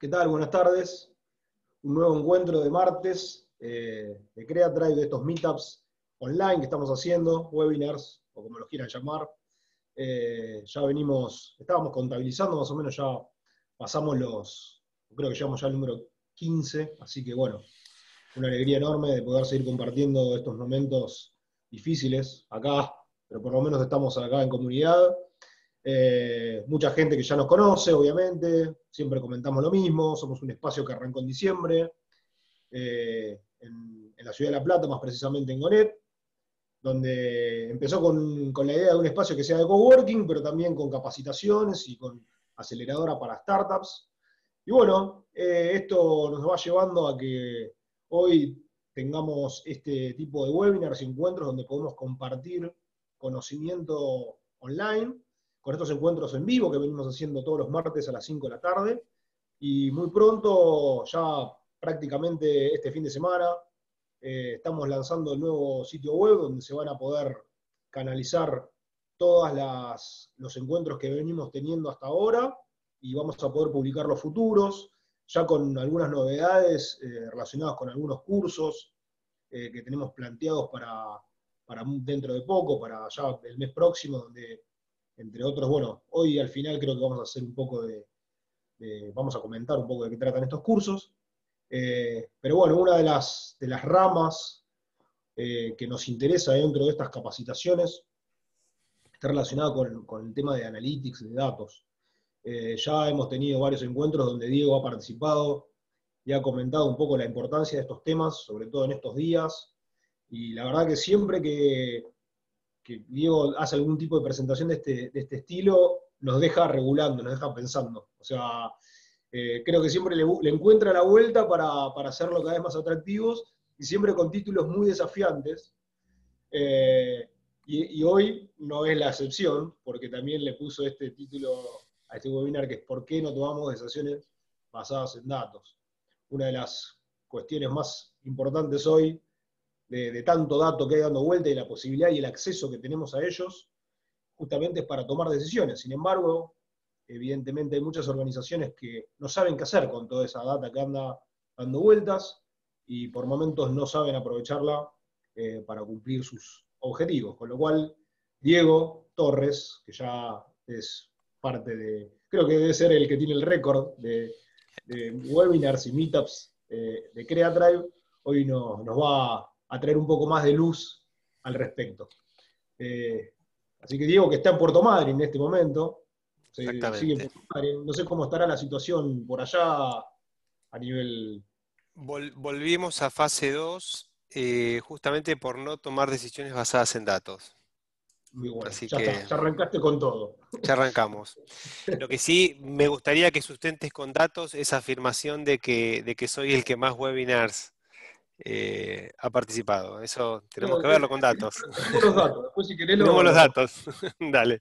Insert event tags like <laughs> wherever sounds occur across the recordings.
¿Qué tal? Buenas tardes. Un nuevo encuentro de martes eh, de Crea de estos meetups online que estamos haciendo, webinars o como los quieran llamar. Eh, ya venimos, estábamos contabilizando más o menos, ya pasamos los, creo que llegamos ya al número 15, así que bueno, una alegría enorme de poder seguir compartiendo estos momentos difíciles acá, pero por lo menos estamos acá en comunidad eh, mucha gente que ya nos conoce, obviamente, siempre comentamos lo mismo, somos un espacio que arrancó en diciembre, eh, en, la ciudad de La Plata, más precisamente en Gonet, donde empezó con, la idea de un espacio que sea de coworking, pero también con capacitaciones y con aceleradora para startups. Y bueno, eh, esto nos va llevando a que hoy tengamos este tipo de webinars y encuentros donde podemos compartir conocimiento online con estos encuentros en vivo que venimos haciendo todos los martes a las 5 de la tarde. Y muy pronto, ya prácticamente este fin de semana, eh, estamos lanzando el nuevo sitio web donde se van a poder canalizar todos los encuentros que venimos teniendo hasta ahora y vamos a poder publicar los futuros, ya con algunas novedades eh, relacionadas con algunos cursos eh, que tenemos planteados para, para dentro de poco, para ya el mes próximo, donde entre otros. Bueno, hoy al final creo que vamos a hacer un poco de, vamos a comentar un poco de qué tratan estos cursos. Eh, pero bueno, una de las, de las ramas eh, que nos interesa dentro de estas capacitaciones está relacionada con, el tema de analytics, de datos. Eh, ya hemos tenido varios encuentros donde Diego ha participado y ha comentado un poco la importancia de estos temas, sobre todo en estos días. Y la verdad que siempre que, que Diego hace algún tipo de presentación de este, de este estilo, nos deja regulando, nos deja pensando. O sea, eh, creo que siempre le, encuentra la vuelta para, hacerlo cada vez más atractivos y siempre con títulos muy desafiantes. Eh, y, y, hoy no es la excepción, porque también le puso este título a este webinar, que es ¿Por qué no tomamos decisiones basadas en datos? Una de las cuestiones más importantes hoy de, tanto dato que hay dando vuelta y la posibilidad y el acceso que tenemos a ellos, justamente es para tomar decisiones. Sin embargo, evidentemente hay muchas organizaciones que no saben qué hacer con toda esa data que anda dando vueltas y por momentos no saben aprovecharla eh, para cumplir sus objetivos. Con lo cual, Diego Torres, que ya es parte de, creo que debe ser el que tiene el récord de, webinars y meetups eh, de Drive hoy nos, nos va a traer un poco más de luz al respecto. Eh, así que Diego, que está en Puerto Madryn en este momento, eh, Exactamente. No sé cómo estará la situación por allá a nivel... volvimos a fase 2 eh, justamente por no tomar decisiones basadas en datos. Muy bueno, Así ya, que... arrancaste con todo. Ya arrancamos. Lo que sí me gustaría que sustentes con datos esa afirmación de que, de que soy el que más webinars eh, ha participado. Eso tenemos que verlo con datos. <laughs> los datos, después si los datos, <laughs> dale.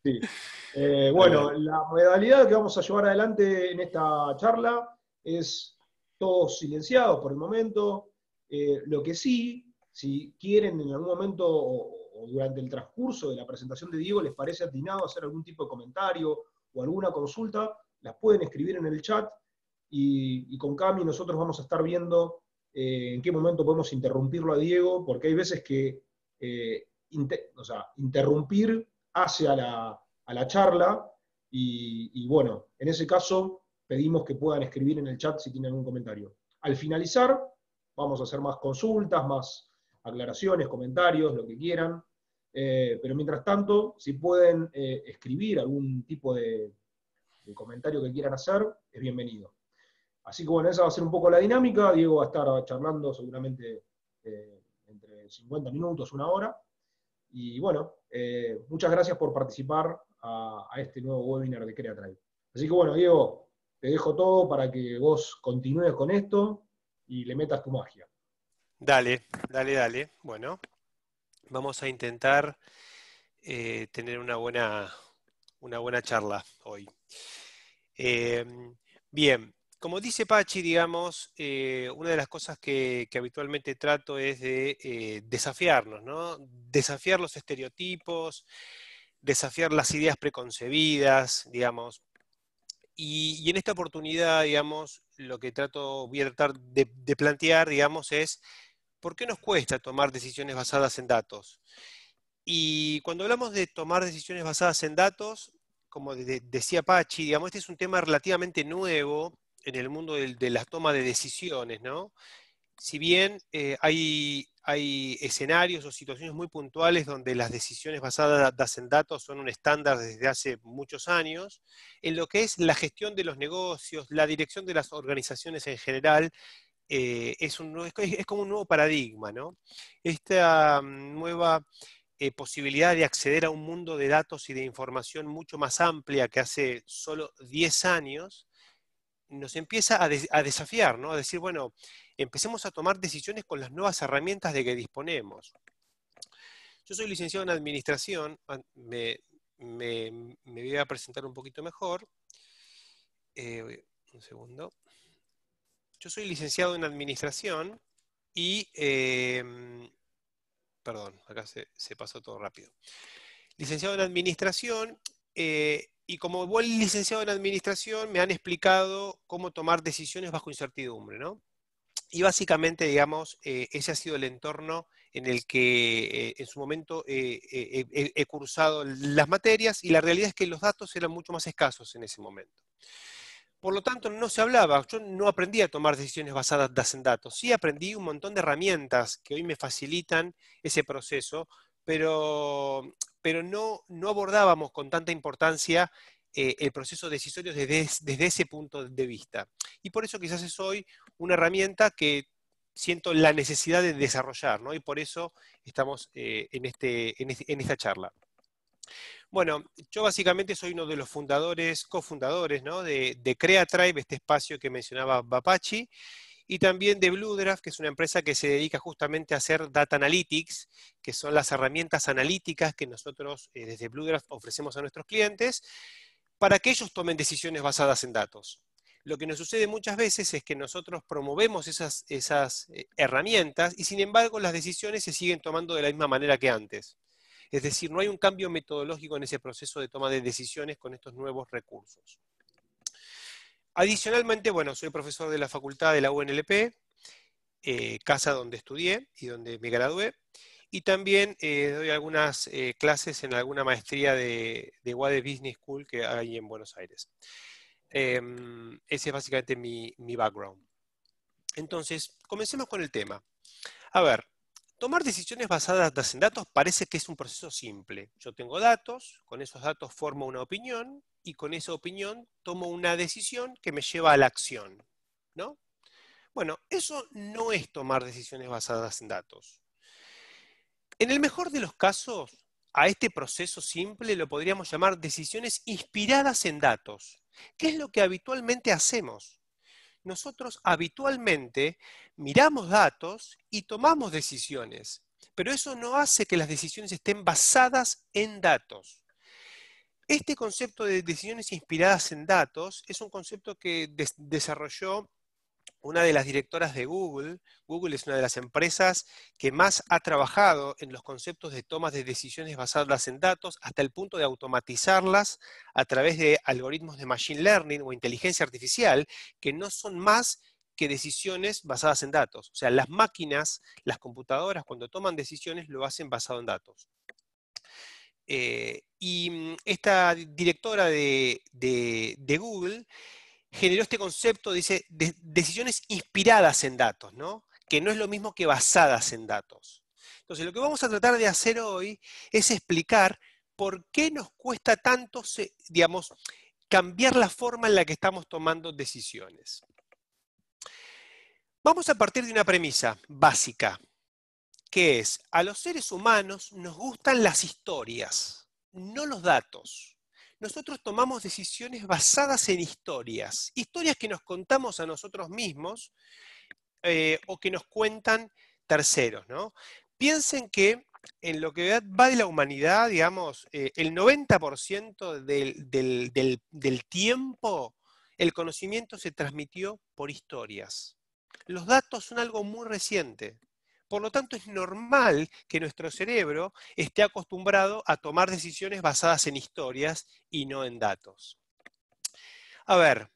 Eh, bueno, la modalidad que vamos a llevar adelante en esta charla es todos silenciados por el momento. Eh, lo que sí, si quieren en algún momento o, durante el transcurso de la presentación de Diego les parece atinado hacer algún tipo de comentario o alguna consulta, las pueden escribir en el chat y, y con Cami nosotros vamos a estar viendo eh, en qué momento podemos interrumpirlo a Diego, porque hay veces que eh, interrumpir hace a la, charla y, bueno, en ese caso pedimos que puedan escribir en el chat si tienen algún comentario. Al finalizar, vamos a hacer más consultas, más aclaraciones, comentarios, lo que quieran, eh, pero mientras tanto, si pueden escribir algún tipo de comentario que quieran hacer, es bienvenido. Así que bueno, esa va a ser un poco la dinámica. Diego va a estar charlando seguramente eh, entre 50 minutos, una hora. Y bueno, eh, muchas gracias por participar a, este nuevo webinar de CreaTrail. Así que bueno, Diego, te dejo todo para que vos continúes con esto y le metas tu magia. Dale, dale, dale. Bueno, vamos a intentar eh, tener una buena, una buena charla hoy. bien, como dice Pachi, digamos, eh, una de las cosas que, habitualmente trato es de eh, desafiarnos, ¿no? Desafiar los estereotipos, desafiar las ideas preconcebidas, digamos. Y, en esta oportunidad, digamos, lo que trato, voy a tratar de, plantear, digamos, es por qué nos cuesta tomar decisiones basadas en datos. Y cuando hablamos de tomar decisiones basadas en datos, como decía Pachi, digamos, este es un tema relativamente nuevo en el mundo de, la toma de decisiones, ¿no? Si bien eh, hay, escenarios o situaciones muy puntuales donde las decisiones basadas en datos son un estándar desde hace muchos años. En lo que es la gestión de los negocios, la dirección de las organizaciones en general, eh, es, un, como un nuevo paradigma, ¿no? Esta mm, nueva eh, posibilidad de acceder a un mundo de datos y de información mucho más amplia que hace solo 10 años, nos empieza a, desafiar, ¿no? A decir, bueno, empecemos a tomar decisiones con las nuevas herramientas de que disponemos. Yo soy licenciado en administración, me, voy a presentar un poquito mejor. Eh, un segundo. Yo soy licenciado en administración y... Em, perdón, acá se, pasó todo rápido. Licenciado en administración, eh, y como buen licenciado en administración me han explicado cómo tomar decisiones bajo incertidumbre, ¿no? Y básicamente, digamos, eh, ese ha sido el entorno en el que eh, en su momento eh, he cursado las materias y la realidad es que los datos eran mucho más escasos en ese momento. Por lo tanto, no se hablaba, yo no aprendí a tomar decisiones basadas en datos, sí aprendí un montón de herramientas que hoy me facilitan ese proceso, pero pero no, no abordábamos con tanta importancia eh, el proceso decisorio desde, desde ese punto de vista. Y por eso quizás es hoy una herramienta que siento la necesidad de desarrollar, ¿no? Y por eso estamos eh, este, en, este, en, esta charla. Bueno, yo básicamente soy uno de los fundadores, cofundadores, ¿no? De, de CreaTribe, este espacio que mencionaba Bapachi, y también de BlueDraft, que es una empresa que se dedica justamente a hacer data analytics, que son las herramientas analíticas que nosotros eh, desde BlueDraft ofrecemos a nuestros clientes, para que ellos tomen decisiones basadas en datos. Lo que nos sucede muchas veces es que nosotros promovemos esas eh, herramientas y sin embargo las decisiones se siguen tomando de la misma manera que antes. Es decir, no hay un cambio metodológico en ese proceso de toma de decisiones con estos nuevos recursos. Adicionalmente, bueno, soy profesor de la facultad de la UNLP, eh, casa donde estudié y donde me gradué, y también eh, doy algunas eh, clases en alguna maestría de, de Wade Business School que hay en Buenos Aires. Em, ese es básicamente mi background. Entonces, comencemos con el tema. A ver, Tomar decisiones basadas en datos parece que es un proceso simple. Yo tengo datos, con esos datos formo una opinión y con esa opinión tomo una decisión que me lleva a la acción. ¿no? Bueno, eso no es tomar decisiones basadas en datos. En el mejor de los casos, a este proceso simple lo podríamos llamar decisiones inspiradas en datos, ¿Qué es lo que habitualmente hacemos nosotros habitualmente miramos datos y tomamos decisiones, pero eso no hace que las decisiones estén basadas en datos. Este concepto de decisiones inspiradas en datos es un concepto que desarrolló una de las directoras de Google, Google es una de las empresas que más ha trabajado en los conceptos de tomas de decisiones basadas en datos hasta el punto de automatizarlas a través de algoritmos de machine learning o inteligencia artificial que no son más que decisiones basadas en datos. O sea, las máquinas, las computadoras, cuando toman decisiones, lo hacen basado en datos. Eh, y mm, esta directora de Google generó este concepto, dice, de decisiones inspiradas en datos, ¿no? que no es lo mismo que basadas en datos. Entonces, lo que vamos a tratar de hacer hoy es explicar por qué nos cuesta tanto, digamos, cambiar la forma en la que estamos tomando decisiones. Vamos a partir de una premisa básica, que es, a los seres humanos nos gustan las historias, no los datos nosotros tomamos decisiones basadas en historias, historias que nos contamos a nosotros mismos eh, o que nos cuentan terceros. Piensen que en lo que va de la humanidad, digamos, eh, el 90% del tiempo el conocimiento se transmitió por historias. Los datos son algo muy reciente. Por lo tanto, es normal que nuestro cerebro esté acostumbrado a tomar decisiones basadas en historias y no en datos. A ver,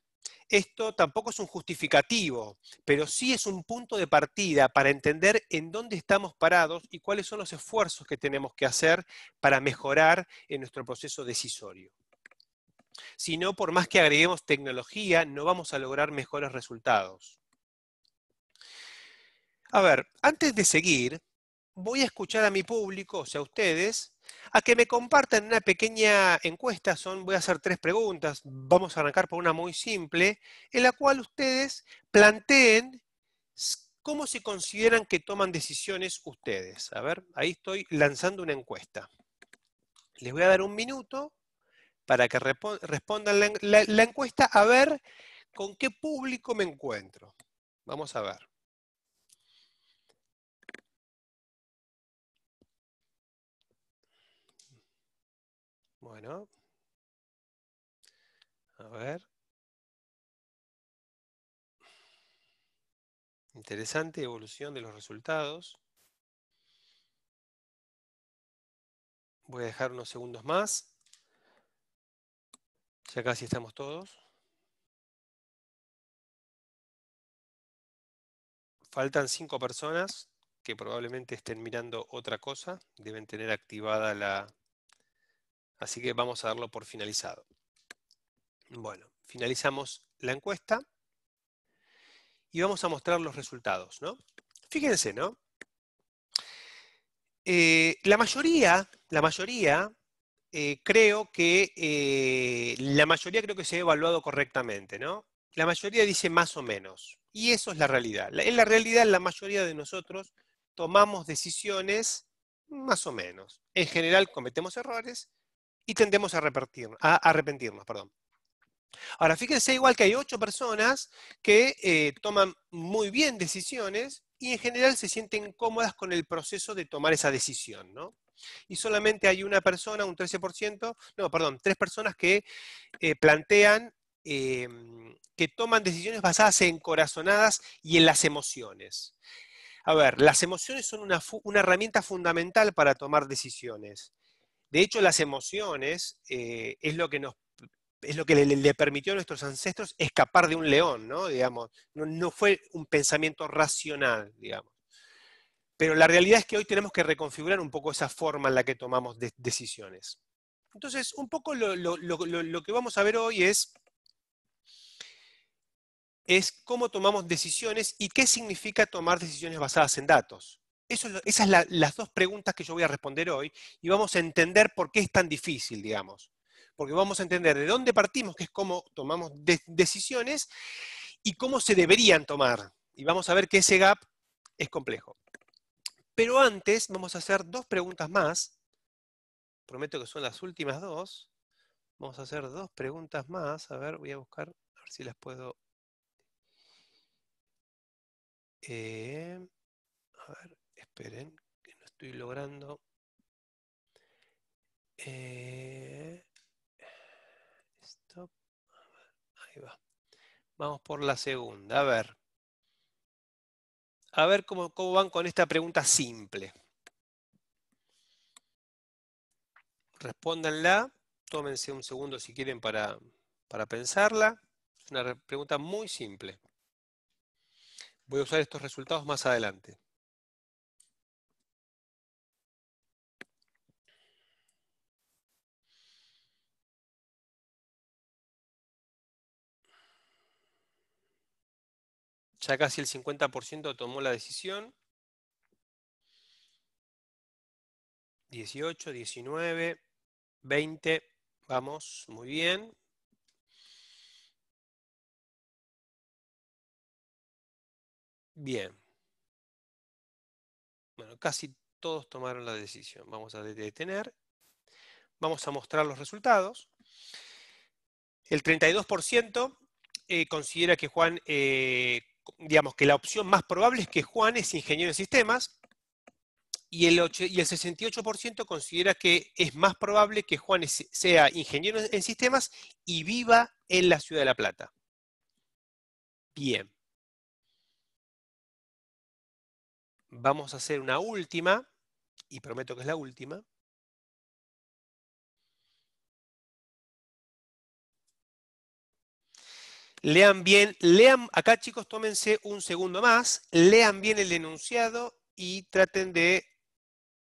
esto tampoco es un justificativo, pero sí es un punto de partida para entender en dónde estamos parados y cuáles son los esfuerzos que tenemos que hacer para mejorar en nuestro proceso decisorio. Si no, por más que agreguemos tecnología, no vamos a lograr mejores resultados. A ver, antes de seguir, voy a escuchar a mi público, o sea, a ustedes, a que me compartan una pequeña encuesta. Son, voy a hacer tres preguntas. Vamos a arrancar por una muy simple, en la cual ustedes planteen cómo se consideran que toman decisiones ustedes. A ver, ahí estoy lanzando una encuesta. Les voy a dar un minuto para que respondan la encuesta a ver con qué público me encuentro. Vamos a ver. Bueno. A ver. Interesante evolución de los resultados. Voy a dejar unos segundos más. Ya casi estamos todos. Faltan cinco personas que probablemente estén mirando otra cosa. Deben tener activada la, Así que vamos a darlo por finalizado. Bueno, finalizamos la encuesta y vamos a mostrar los resultados. Fíjense, ¿no? Eh, la mayoría, la mayoría, eh, creo que eh, la mayoría creo que se ha evaluado correctamente, ¿no? La mayoría dice más o menos. Y eso es la realidad. en la realidad, la mayoría de nosotros tomamos decisiones más o menos. En general cometemos errores, y tendemos a, a arrepentirnos. Perdón. Ahora, fíjense igual que hay ocho personas que eh, toman muy bien decisiones y en general se sienten cómodas con el proceso de tomar esa decisión, Y solamente hay una persona, un 13%, no, perdón, tres personas que eh, plantean eh, que toman decisiones basadas en corazonadas y en las emociones. A ver, las emociones son una herramienta fundamental para tomar decisiones. De hecho, las emociones eh, es lo que nos es lo que le, permitió a nuestros ancestros escapar de un león, ¿no? Digamos, no, fue un pensamiento racional, digamos. Pero la realidad es que hoy tenemos que reconfigurar un poco esa forma en la que tomamos decisiones. Entonces, un poco lo, lo, que vamos a ver hoy es, es cómo tomamos decisiones y qué significa tomar decisiones basadas en datos esas son las dos preguntas que yo voy a responder hoy y vamos a entender por qué es tan difícil, digamos. Porque vamos a entender de dónde partimos, que es cómo tomamos decisiones y cómo se deberían tomar. Y vamos a ver que ese gap es complejo. Pero antes vamos a hacer dos preguntas más. Prometo que son las últimas dos. Vamos a hacer dos preguntas más. A ver, voy a buscar, a ver si las puedo... Eh, a ver. Esperen, que no estoy logrando. Eh, Vamos por la segunda. A ver. A ver cómo, van con esta pregunta simple. Respóndanla. Tómense un segundo si quieren para pensarla. Es una pregunta muy simple. Voy a usar estos resultados más adelante. Ya casi el 50% tomó la decisión. 18, 19, 20. Vamos, muy bien. Bien. Bueno, casi todos tomaron la decisión. Vamos a detener. Vamos a mostrar los resultados. El 32% eh, considera que Juan eh, digamos que la opción más probable es que Juan es ingeniero en sistemas y el, 68% considera que es más probable que Juan sea ingeniero en sistemas y viva en la ciudad de La Plata. Bien. Vamos a hacer una última, y prometo que es la última. Lean bien, lean, acá chicos, tómense un segundo más, lean bien el enunciado y traten de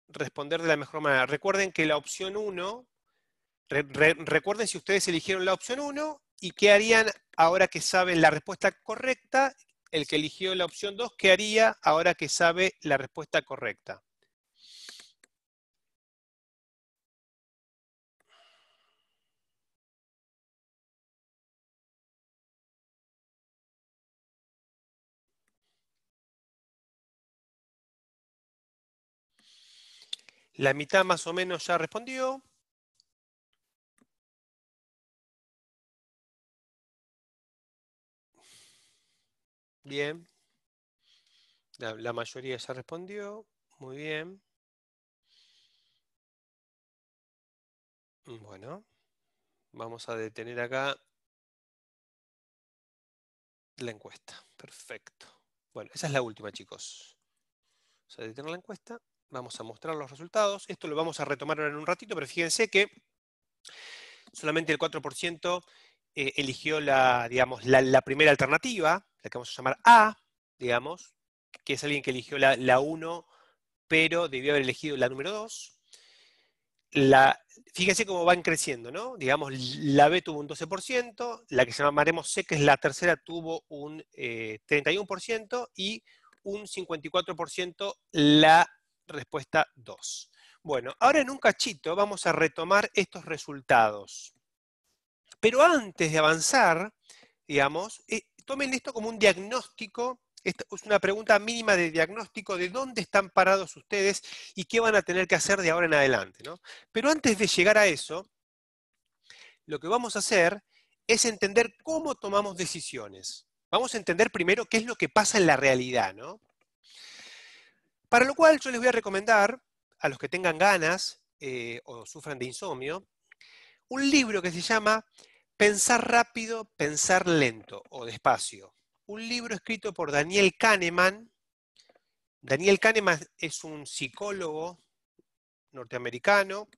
responder de la mejor manera. Recuerden que la opción 1, recuerden si ustedes eligieron la opción 1 y qué harían ahora que saben la respuesta correcta, el que eligió la opción 2, qué haría ahora que sabe la respuesta correcta. La mitad más o menos ya respondió. Bien. La, mayoría ya respondió. Muy bien. Bueno, vamos a detener acá la encuesta. Perfecto. Bueno, esa es la última, chicos. Vamos a detener la encuesta. Vamos a mostrar los resultados. Esto lo vamos a retomar ahora en un ratito, pero fíjense que solamente el 4% eh, eligió la, digamos, la, primera alternativa, la que vamos a llamar A, digamos, que es alguien que eligió la, 1, pero debió haber elegido la número 2. La, fíjense cómo van creciendo, ¿no? Digamos, la B tuvo un 12%, la que llamaremos C, que es la tercera, tuvo un 31% eh, y un 54% la respuesta 2. Bueno, ahora en un cachito vamos a retomar estos resultados. Pero antes de avanzar, digamos, eh, tomen esto como un diagnóstico, es una pregunta mínima de diagnóstico de dónde están parados ustedes y qué van a tener que hacer de ahora en adelante. Pero antes de llegar a eso, lo que vamos a hacer es entender cómo tomamos decisiones. Vamos a entender primero qué es lo que pasa en la realidad, ¿no? Para lo cual yo les voy a recomendar a los que tengan ganas eh, o sufran de insomnio, un libro que se llama Pensar rápido, pensar lento o despacio. Un libro escrito por Daniel Kahneman. Daniel Kahneman es un psicólogo norteamericano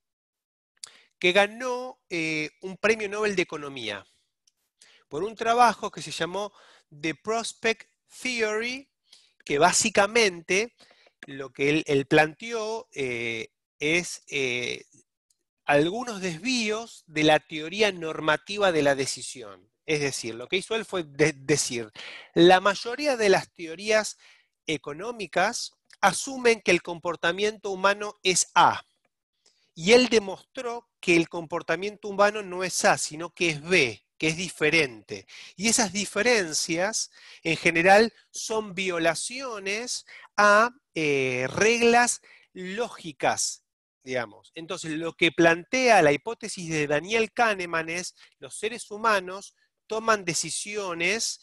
que ganó eh, un premio Nobel de Economía por un trabajo que se llamó The Prospect Theory, que básicamente lo que él, planteó eh, es eh, algunos desvíos de la teoría normativa de la decisión. Es decir, lo que hizo él fue decir, la mayoría de las teorías económicas asumen que el comportamiento humano es A. Y él demostró que el comportamiento humano no es A, sino que es B que es diferente. Y esas diferencias, en general, son violaciones a eh, reglas lógicas, digamos. Entonces, lo que plantea la hipótesis de Daniel Kahneman es, los seres humanos toman decisiones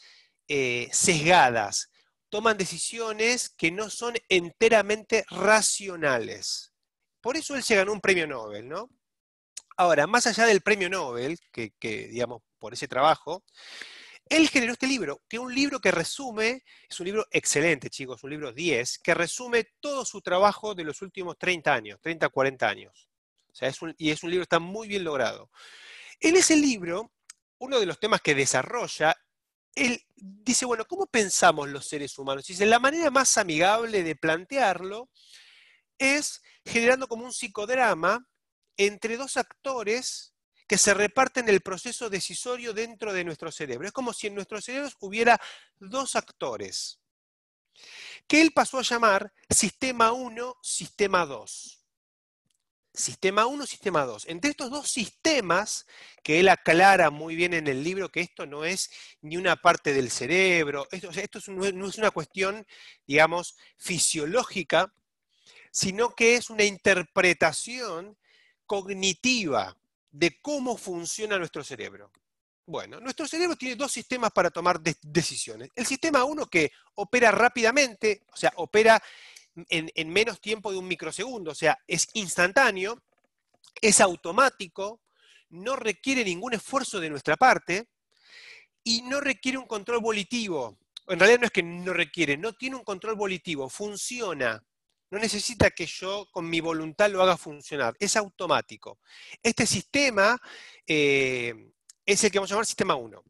eh, sesgadas, toman decisiones que no son enteramente racionales. Por eso él se ganó un premio Nobel, ¿no? Ahora, más allá del premio Nobel, que, que digamos, por ese trabajo, él generó este libro, que es un libro que resume, es un libro excelente, chicos, un libro 10, que resume todo su trabajo de los últimos 30 años, 30, 40 años. y es un libro que está muy bien logrado. En ese libro, uno de los temas que desarrolla, él dice, bueno, ¿cómo pensamos los seres humanos? Dice, la manera más amigable de plantearlo es generando como un psicodrama entre dos actores que se reparten el proceso decisorio dentro de nuestro cerebro. Es como si en nuestros cerebros hubiera dos actores, que él pasó a llamar sistema 1, sistema 2. Sistema 1, sistema 2. Entre estos dos sistemas, que él aclara muy bien en el libro que esto no es ni una parte del cerebro, esto, no es una cuestión, digamos, fisiológica, sino que es una interpretación cognitiva de cómo funciona nuestro cerebro. Bueno, nuestro cerebro tiene dos sistemas para tomar decisiones. El sistema uno que opera rápidamente, o sea, opera en, en, menos tiempo de un microsegundo, o sea, es instantáneo, es automático, no requiere ningún esfuerzo de nuestra parte y no requiere un control volitivo. En realidad no es que no requiere, no tiene un control volitivo, funciona no necesita que yo con mi voluntad lo haga funcionar, es automático. Este sistema eh, es el que vamos a llamar sistema 1.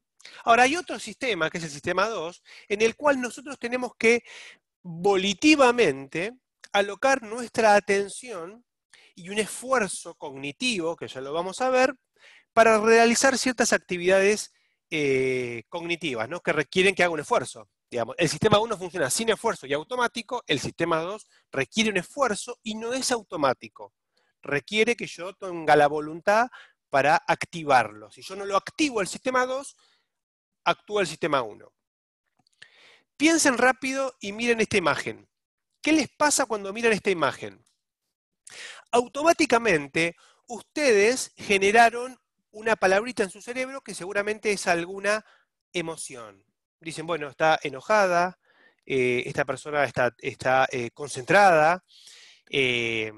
Ahora, hay otro sistema, que es el sistema 2, en el cual nosotros tenemos que volitivamente alocar nuestra atención y un esfuerzo cognitivo, que ya lo vamos a ver, para realizar ciertas actividades eh, cognitivas, ¿no? que requieren que haga un esfuerzo el sistema 1 funciona sin esfuerzo y automático, el sistema 2 requiere un esfuerzo y no es automático. Requiere que yo tenga la voluntad para activarlo. Si yo no lo activo el sistema 2, actúa el sistema 1. Piensen rápido y miren esta imagen. ¿Qué les pasa cuando miran esta imagen? Automáticamente ustedes generaron una palabrita en su cerebro que seguramente es alguna emoción dicen, bueno, está enojada, eh, esta persona está, eh, concentrada, eh,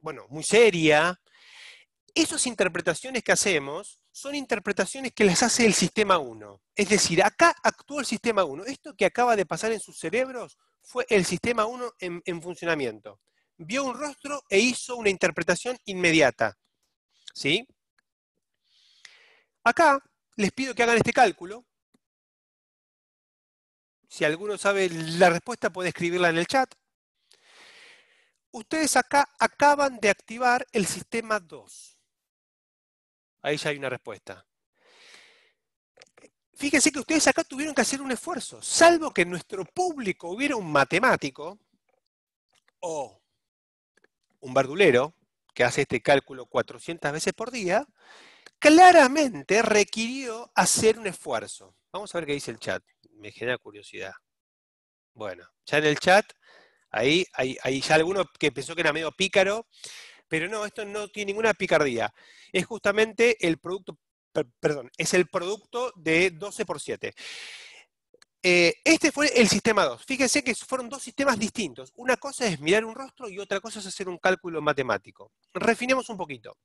bueno, muy seria. Esas interpretaciones que hacemos son interpretaciones que las hace el sistema 1. Es decir, acá actuó el sistema 1. Esto que acaba de pasar en sus cerebros fue el sistema 1 en, en funcionamiento. Vio un rostro e hizo una interpretación inmediata. ¿Sí? Acá les pido que hagan este cálculo si alguno sabe la respuesta puede escribirla en el chat. Ustedes acá acaban de activar el sistema 2. Ahí ya hay una respuesta. Fíjense que ustedes acá tuvieron que hacer un esfuerzo, salvo que en nuestro público hubiera un matemático o un verdulero que hace este cálculo 400 veces por día, claramente requirió hacer un esfuerzo. Vamos a ver qué dice el chat. Me genera curiosidad. Bueno, ya en el chat, ahí hay, ya alguno que pensó que era medio pícaro, pero no, esto no tiene ninguna picardía. Es justamente el producto, perdón, es el producto de 12 por 7. Eh, este fue el sistema 2. Fíjense que fueron dos sistemas distintos. Una cosa es mirar un rostro y otra cosa es hacer un cálculo matemático. Refinemos un poquito.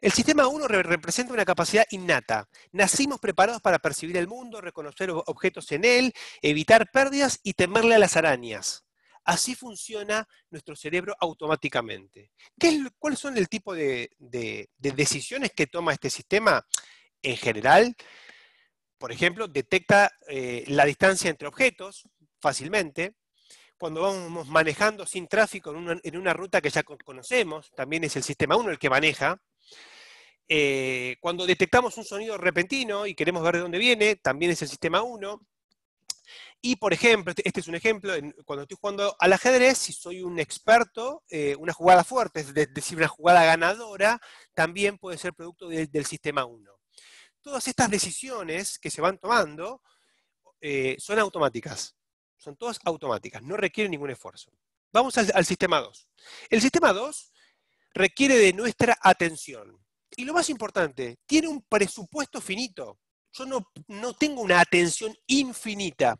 El sistema 1 representa una capacidad innata. Nacimos preparados para percibir el mundo, reconocer objetos en él, evitar pérdidas y temerle a las arañas. Así funciona nuestro cerebro automáticamente. ¿Cuáles son el tipo de, decisiones que toma este sistema? En general, por ejemplo, detecta eh, la distancia entre objetos fácilmente. Cuando vamos manejando sin tráfico en una, en una ruta que ya conocemos, también es el sistema 1 el que maneja, eh, cuando detectamos un sonido repentino y queremos ver de dónde viene, también es el sistema 1. Y, por ejemplo, este, este es un ejemplo, cuando estoy jugando al ajedrez, si soy un experto, eh, una jugada fuerte, es decir, una jugada ganadora, también puede ser producto del sistema 1. Todas estas decisiones que se van tomando eh, son automáticas, son todas automáticas, no requieren ningún esfuerzo. Vamos al, al sistema 2. El sistema 2 requiere de nuestra atención. Y lo más importante, tiene un presupuesto finito. Yo no, no tengo una atención infinita.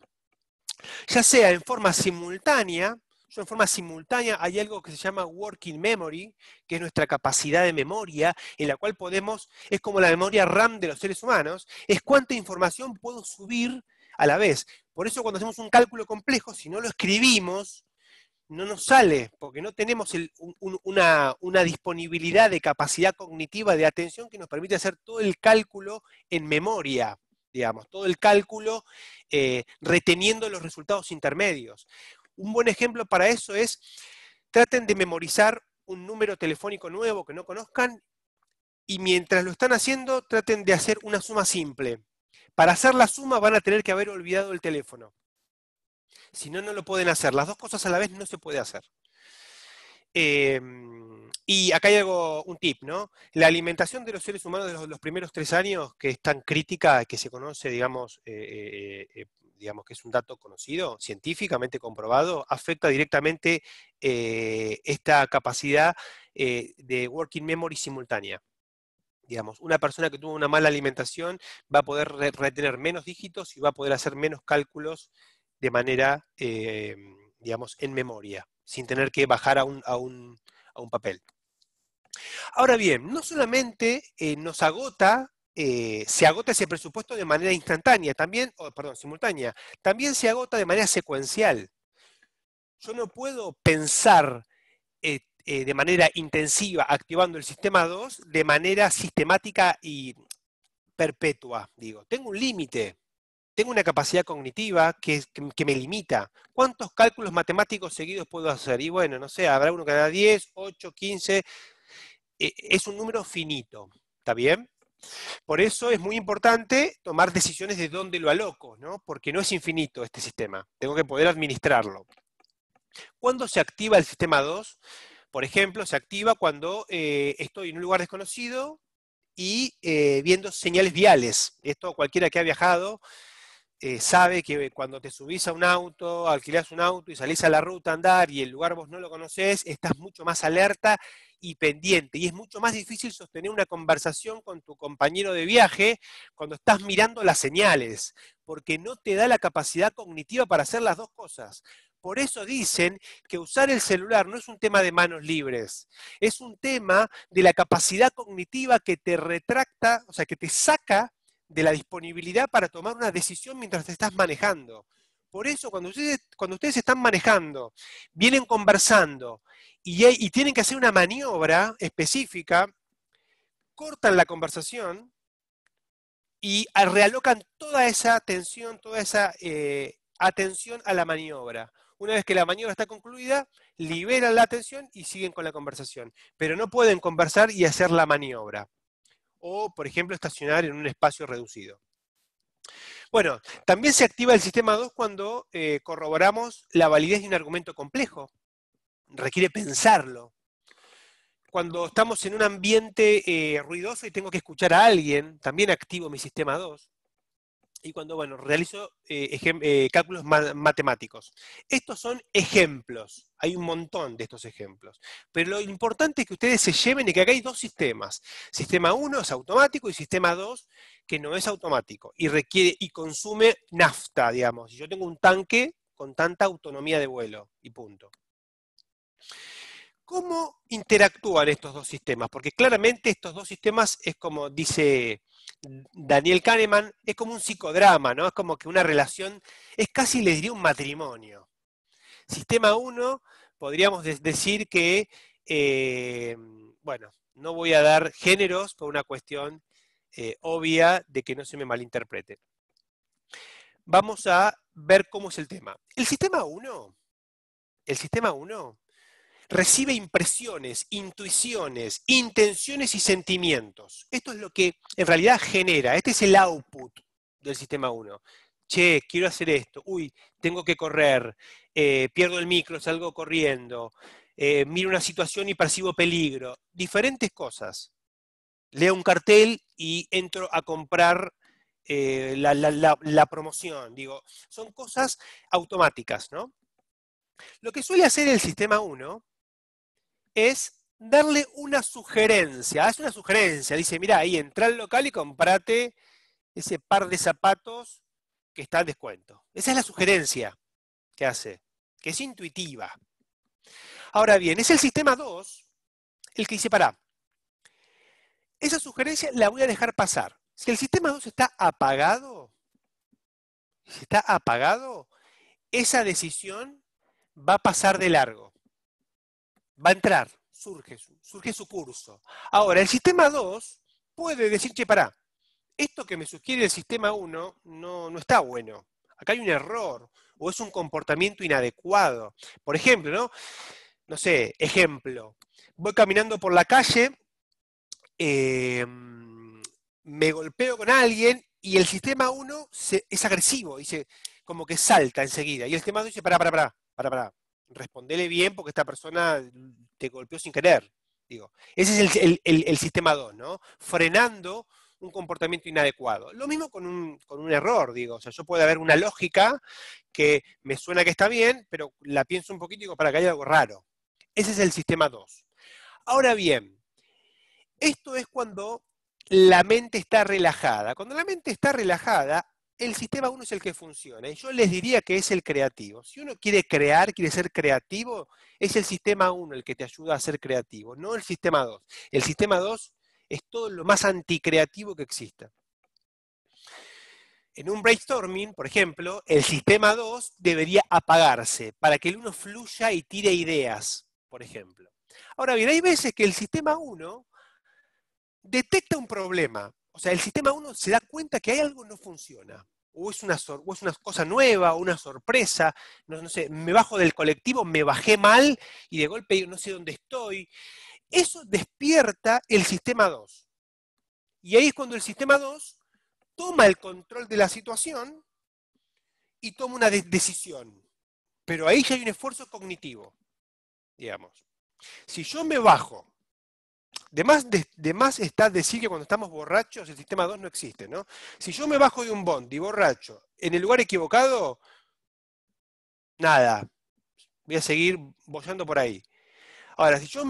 Ya sea en forma simultánea, yo en forma simultánea hay algo que se llama working memory, que es nuestra capacidad de memoria, en la cual podemos, es como la memoria RAM de los seres humanos, es cuánta información puedo subir a la vez. Por eso cuando hacemos un cálculo complejo, si no lo escribimos, no nos sale, porque no tenemos una, disponibilidad de capacidad cognitiva de atención que nos permite hacer todo el cálculo en memoria, digamos, todo el cálculo eh, reteniendo los resultados intermedios. Un buen ejemplo para eso es, traten de memorizar un número telefónico nuevo que no conozcan y mientras lo están haciendo traten de hacer una suma simple. Para hacer la suma van a tener que haber olvidado el teléfono. Si no, no lo pueden hacer. Las dos cosas a la vez no se puede hacer. Eh, y acá hay un tip, ¿no? La alimentación de los seres humanos de los, primeros tres años, que es tan crítica, que se conoce, digamos, eh, eh, digamos que es un dato conocido, científicamente comprobado, afecta directamente esta capacidad de working memory simultánea. Digamos, una persona que tuvo una mala alimentación va a poder retener menos dígitos y va a poder hacer menos cálculos de manera, eh, digamos, en memoria, sin tener que bajar a un, papel. Ahora bien, no solamente eh, nos agota, eh, se agota ese presupuesto de manera instantánea, también, o perdón, simultánea, también se agota de manera secuencial. Yo no puedo pensar de manera intensiva, activando el sistema 2, de manera sistemática y perpetua, digo. Tengo un límite tengo una capacidad cognitiva que, me limita. ¿Cuántos cálculos matemáticos seguidos puedo hacer? Y bueno, no sé, habrá uno que da 10, 8, 15. es un número finito, ¿está bien? Por eso es muy importante tomar decisiones de dónde lo aloco, ¿no? Porque no es infinito este sistema. Tengo que poder administrarlo. ¿Cuándo se activa el sistema 2? Por ejemplo, se activa cuando eh, estoy en un lugar desconocido y eh, viendo señales viales. Esto cualquiera que ha viajado eh, sabe que cuando te subís a un auto, alquilás un auto y salís a la ruta a andar y el lugar vos no lo conocés, estás mucho más alerta y pendiente. Y es mucho más difícil sostener una conversación con tu compañero de viaje cuando estás mirando las señales, porque no te da la capacidad cognitiva para hacer las dos cosas. Por eso dicen que usar el celular no es un tema de manos libres, es un tema de la capacidad cognitiva que te retracta, o sea, que te saca de la disponibilidad para tomar una decisión mientras te estás manejando. Por eso, cuando ustedes, cuando ustedes están manejando, vienen conversando y, tienen que hacer una maniobra específica, cortan la conversación y realocan toda esa atención, toda esa eh, atención a la maniobra. Una vez que la maniobra está concluida, liberan la atención y siguen con la conversación. Pero no pueden conversar y hacer la maniobra o, por ejemplo, estacionar en un espacio reducido. Bueno, también se activa el sistema 2 cuando eh, corroboramos la validez de un argumento complejo. Requiere pensarlo. Cuando estamos en un ambiente eh, ruidoso y tengo que escuchar a alguien, también activo mi sistema 2 y cuando, bueno, realizo eh, eh, cálculos matemáticos. Estos son ejemplos, hay un montón de estos ejemplos, pero lo importante es que ustedes se lleven de que acá hay dos sistemas. Sistema 1 es automático y sistema 2 que no es automático y requiere y consume nafta, digamos. Yo tengo un tanque con tanta autonomía de vuelo y punto. ¿Cómo interactúan estos dos sistemas? Porque claramente estos dos sistemas es como dice Daniel Kahneman, es como un psicodrama, ¿no? Es como que una relación, es casi, le diría, un matrimonio. Sistema 1, podríamos decir que, eh, bueno, no voy a dar géneros por una cuestión eh, obvia de que no se me malinterprete. Vamos a ver cómo es el tema. El sistema 1, el sistema 1 recibe impresiones, intuiciones, intenciones y sentimientos. Esto es lo que en realidad genera, este es el output del sistema 1. Che, quiero hacer esto, uy, tengo que correr, eh, pierdo el micro, salgo corriendo, eh, miro una situación y percibo peligro, diferentes cosas. Leo un cartel y entro a comprar eh, la, promoción. Digo, son cosas automáticas, ¿no? Lo que suele hacer el sistema 1 es darle una sugerencia. Hace una sugerencia, dice, mira, ahí entra al local y comprate ese par de zapatos que está al descuento. Esa es la sugerencia que hace, que es intuitiva. Ahora bien, es el sistema 2 el que dice, para. esa sugerencia la voy a dejar pasar. Si el sistema 2 está apagado, si está apagado, esa decisión va a pasar de largo va a entrar, surge, surge su curso. Ahora, el sistema 2 puede decir, che, pará, esto que me sugiere el sistema 1 no, está bueno. Acá hay un error o es un comportamiento inadecuado. Por ejemplo, ¿no? sé, ejemplo. Voy caminando por la calle, em, me golpeo con alguien y el sistema 1 es agresivo, dice, como que salta enseguida. Y el sistema 2 dice, para, pará, pará, pará, pará respondele bien porque esta persona te golpeó sin querer. Digo, ese es el, sistema 2, ¿no? Frenando un comportamiento inadecuado. Lo mismo con un, error, digo. O sea, yo puede haber una lógica que me suena que está bien, pero la pienso un poquito y digo, para que haya algo raro. Ese es el sistema 2. Ahora bien, esto es cuando la mente está relajada. Cuando la mente está relajada, el sistema 1 es el que funciona. Y yo les diría que es el creativo. Si uno quiere crear, quiere ser creativo, es el sistema 1 el que te ayuda a ser creativo, no el sistema 2. El sistema 2 es todo lo más anticreativo que exista. En un brainstorming, por ejemplo, el sistema 2 debería apagarse para que el uno fluya y tire ideas, por ejemplo. Ahora bien, hay veces que el sistema 1 detecta un problema o sea, el sistema uno se da cuenta que hay algo que no funciona. O es, una o es una cosa nueva, o una sorpresa, no, sé, me bajo del colectivo, me bajé mal y de golpe no sé dónde estoy. Eso despierta el sistema 2. Y ahí es cuando el sistema 2 toma el control de la situación y toma una decisión. Pero ahí ya hay un esfuerzo cognitivo, digamos. Si yo me bajo de más, está decir que cuando estamos borrachos el sistema 2 no existe, ¿no? Si yo me bajo de un bondi borracho en el lugar equivocado, nada, voy a seguir bollando por ahí. Ahora, si yo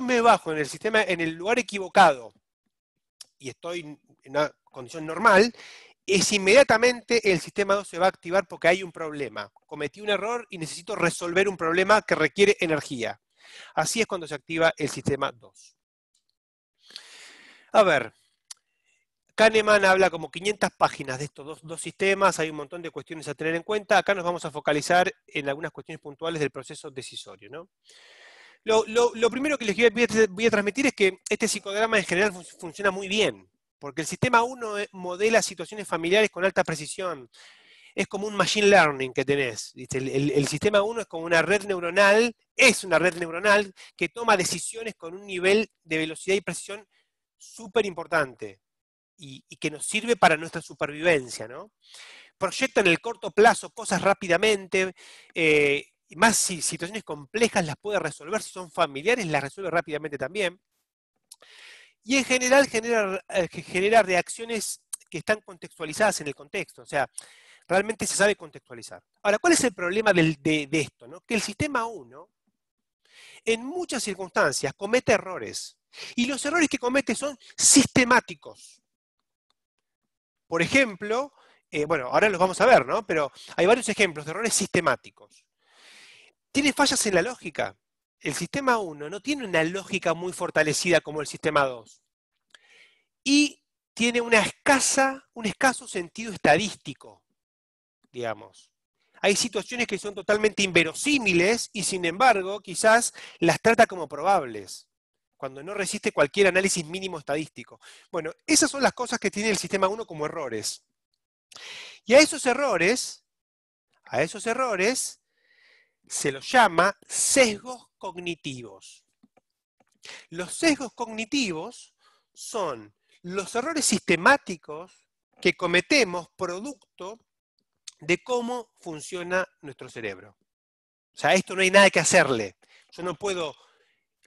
me, bajo en el sistema, en el lugar equivocado y estoy en una condición normal, es inmediatamente el sistema 2 se va a activar porque hay un problema. Cometí un error y necesito resolver un problema que requiere energía. Así es cuando se activa el sistema 2. A ver, Kahneman habla como 500 páginas de estos dos, sistemas, hay un montón de cuestiones a tener en cuenta. Acá nos vamos a focalizar en algunas cuestiones puntuales del proceso decisorio. Lo, primero que les voy a, transmitir es que este psicograma en general funciona muy bien, porque el sistema 1 eh, modela situaciones familiares con alta precisión. Es como un machine learning que tenés. El, el sistema 1 es como una red neuronal, es una red neuronal que toma decisiones con un nivel de velocidad y precisión súper importante y, que nos sirve para nuestra supervivencia. ¿no? en el corto plazo cosas rápidamente, eh, más si situaciones complejas las puede resolver, si son familiares las resuelve rápidamente también. Y en general eh, genera, reacciones que están contextualizadas en el contexto, o sea, realmente se sabe contextualizar. Ahora, ¿cuál es el problema de, esto? Que el sistema 1, en muchas circunstancias, comete errores y los errores que comete son sistemáticos. Por ejemplo, eh, bueno, ahora los vamos a ver, ¿no? Pero hay varios ejemplos de errores sistemáticos. Tiene fallas en la lógica. El sistema 1 no tiene una lógica muy fortalecida como el sistema 2. Y tiene una escasa, un escaso sentido estadístico, digamos. Hay situaciones que son totalmente inverosímiles y sin embargo quizás las trata como probables cuando no resiste cualquier análisis mínimo estadístico. Bueno, esas son las cosas que tiene el sistema 1 como errores. Y a esos errores, a esos errores, se los llama sesgos cognitivos. Los sesgos cognitivos son los errores sistemáticos que cometemos producto de cómo funciona nuestro cerebro. O sea, esto no hay nada que hacerle. Yo no puedo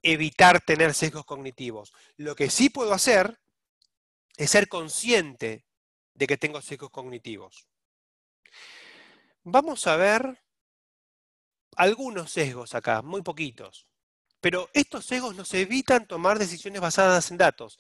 evitar tener sesgos cognitivos. Lo que sí puedo hacer es ser consciente de que tengo sesgos cognitivos. Vamos a ver algunos sesgos acá, muy poquitos. Pero estos sesgos nos evitan tomar decisiones basadas en datos.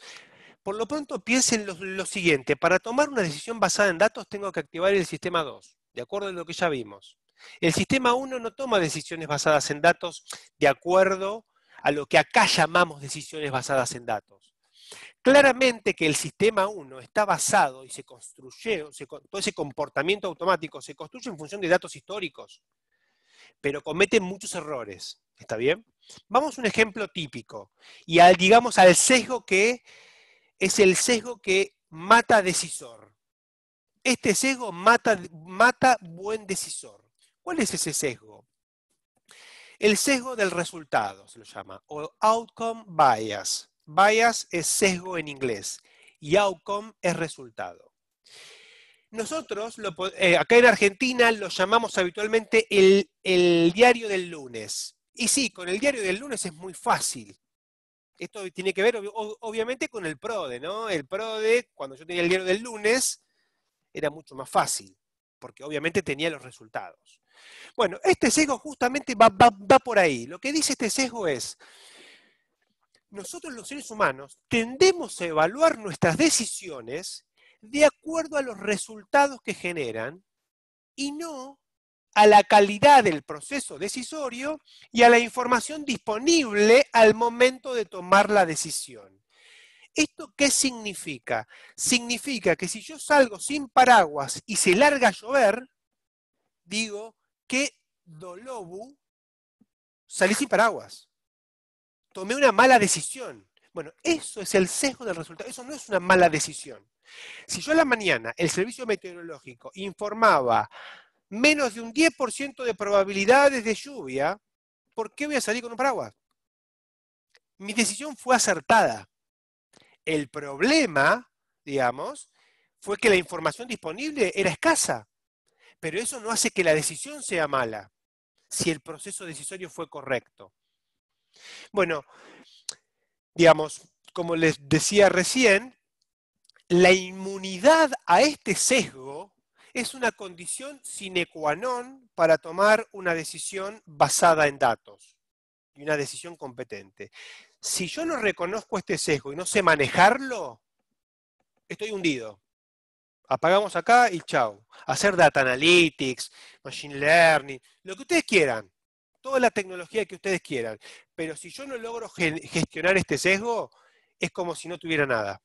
Por lo pronto piensen lo, siguiente, para tomar una decisión basada en datos tengo que activar el sistema 2, de acuerdo a lo que ya vimos. El sistema 1 no toma decisiones basadas en datos de acuerdo a lo que acá llamamos decisiones basadas en datos. Claramente que el sistema 1 está basado y se construye, se, todo ese comportamiento automático se construye en función de datos históricos, pero comete muchos errores. ¿Está bien? Vamos a un ejemplo típico y al, digamos al sesgo que es el sesgo que mata decisor. Este sesgo mata, mata buen decisor. ¿Cuál es ese sesgo? El sesgo del resultado se lo llama, o outcome bias. Bias es sesgo en inglés y outcome es resultado. Nosotros, eh, acá en Argentina, lo llamamos habitualmente el, diario del lunes. Y sí, con el diario del lunes es muy fácil. Esto tiene que ver, obviamente, con el PRODE, ¿no? El PRODE, cuando yo tenía el diario del lunes, era mucho más fácil, porque obviamente tenía los resultados. Bueno, este sesgo justamente va, por ahí. Lo que dice este sesgo es, nosotros los seres humanos tendemos a evaluar nuestras decisiones de acuerdo a los resultados que generan y no a la calidad del proceso decisorio y a la información disponible al momento de tomar la decisión. ¿Esto qué significa? Significa que si yo salgo sin paraguas y se larga a llover, digo, que Dolobu salí sin paraguas. Tomé una mala decisión. Bueno, eso es el sesgo del resultado. Eso no es una mala decisión. Si yo a la mañana el servicio meteorológico informaba menos de un 10% de probabilidades de lluvia, ¿por qué voy a salir con un paraguas? Mi decisión fue acertada. El problema, digamos, fue que la información disponible era escasa. Pero eso no hace que la decisión sea mala, si el proceso decisorio fue correcto. Bueno, digamos, como les decía recién, la inmunidad a este sesgo es una condición sine qua non para tomar una decisión basada en datos y una decisión competente. Si yo no reconozco este sesgo y no sé manejarlo, estoy hundido apagamos acá y chao. Hacer data analytics, machine learning, lo que ustedes quieran, toda la tecnología que ustedes quieran. Pero si yo no logro gestionar este sesgo, es como si no tuviera nada.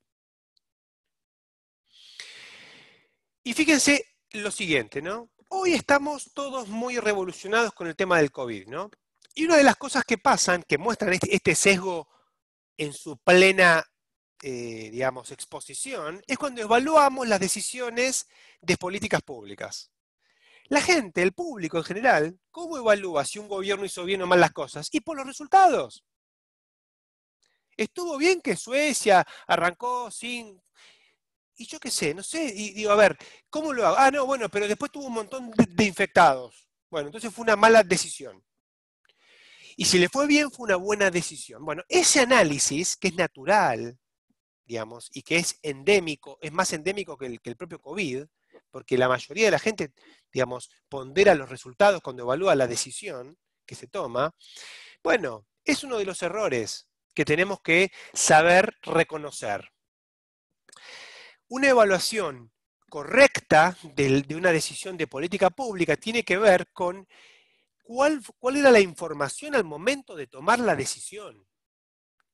Y fíjense lo siguiente, ¿no? Hoy estamos todos muy revolucionados con el tema del COVID, ¿no? Y una de las cosas que pasan, que muestran este, este sesgo en su plena eh, digamos, exposición, es cuando evaluamos las decisiones de políticas públicas. La gente, el público en general, ¿cómo evalúa si un gobierno hizo bien o mal las cosas? Y por los resultados. Estuvo bien que Suecia arrancó sin... Y yo qué sé, no sé, y digo, a ver, ¿cómo lo hago? Ah, no, bueno, pero después tuvo un montón de infectados. Bueno, entonces fue una mala decisión. Y si le fue bien, fue una buena decisión. Bueno, ese análisis, que es natural, y que es endémico, es más endémico que el, que propio COVID, porque la mayoría de la gente, digamos, pondera los resultados cuando evalúa la decisión que se toma, bueno, es uno de los errores que tenemos que saber reconocer. Una evaluación correcta de, una decisión de política pública tiene que ver con cuál era la información al momento de tomar la decisión.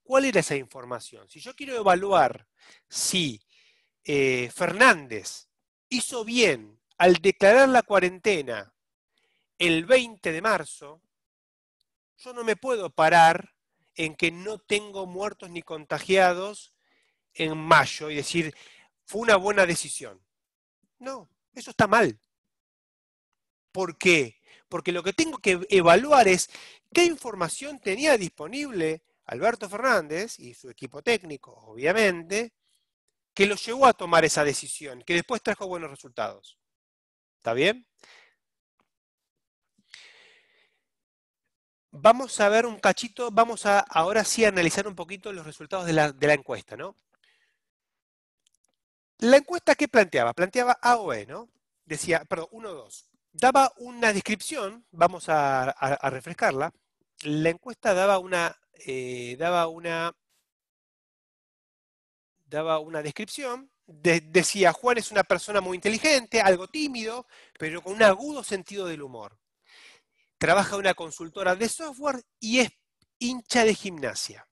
¿Cuál era esa información? Si yo quiero evaluar si eh, Fernández hizo bien al declarar la cuarentena el 20 de marzo, yo no me puedo parar en que no tengo muertos ni contagiados en mayo y decir, fue una buena decisión. No, eso está mal. ¿Por qué? Porque lo que tengo que evaluar es qué información tenía disponible Alberto Fernández y su equipo técnico, obviamente, que lo llevó a tomar esa decisión, que después trajo buenos resultados. ¿Está bien? Vamos a ver un cachito, vamos a ahora sí a analizar un poquito los resultados de la, encuesta, ¿no? La encuesta que planteaba, planteaba AOE, ¿no? Decía, perdón, 1-2. Daba una descripción, vamos a refrescarla. La encuesta daba una eh, daba, una, una descripción decía, Juan es una persona muy inteligente, algo tímido, pero con un agudo sentido del humor. Trabaja una consultora de software y es hincha de gimnasia.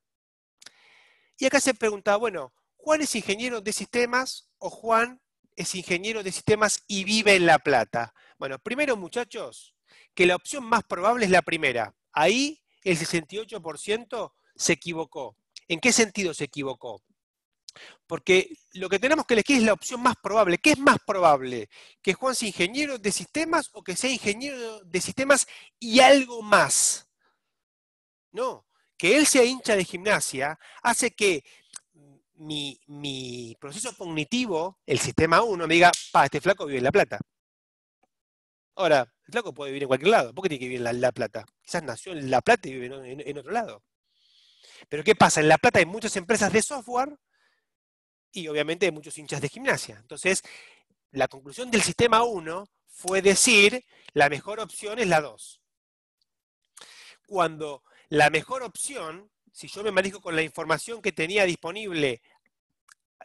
Y acá se preguntaba, bueno, ¿Juan es ingeniero de sistemas o Juan es ingeniero de sistemas y vive en La Plata? Bueno, primero muchachos, que la opción más probable es la primera. Ahí el 68% se equivocó. ¿En qué sentido se equivocó? Porque lo que tenemos que elegir es la opción más probable. ¿Qué es más probable? ¿Que Juan sea ingeniero de sistemas o que sea ingeniero de sistemas y algo más? No, que él sea hincha de gimnasia hace que mi, proceso cognitivo, el sistema 1, me diga, pa, este flaco vive en La Plata. Ahora, el flaco puede vivir en cualquier lado. ¿Por qué tiene que vivir en la, Plata? Quizás nació en La Plata y vive en, otro lado. Pero ¿qué pasa? En La Plata hay muchas empresas de software y obviamente hay muchos hinchas de gimnasia. Entonces, la conclusión del sistema 1 fue decir, la mejor opción es la 2. Cuando la mejor opción, si yo me manejo con la información que tenía disponible,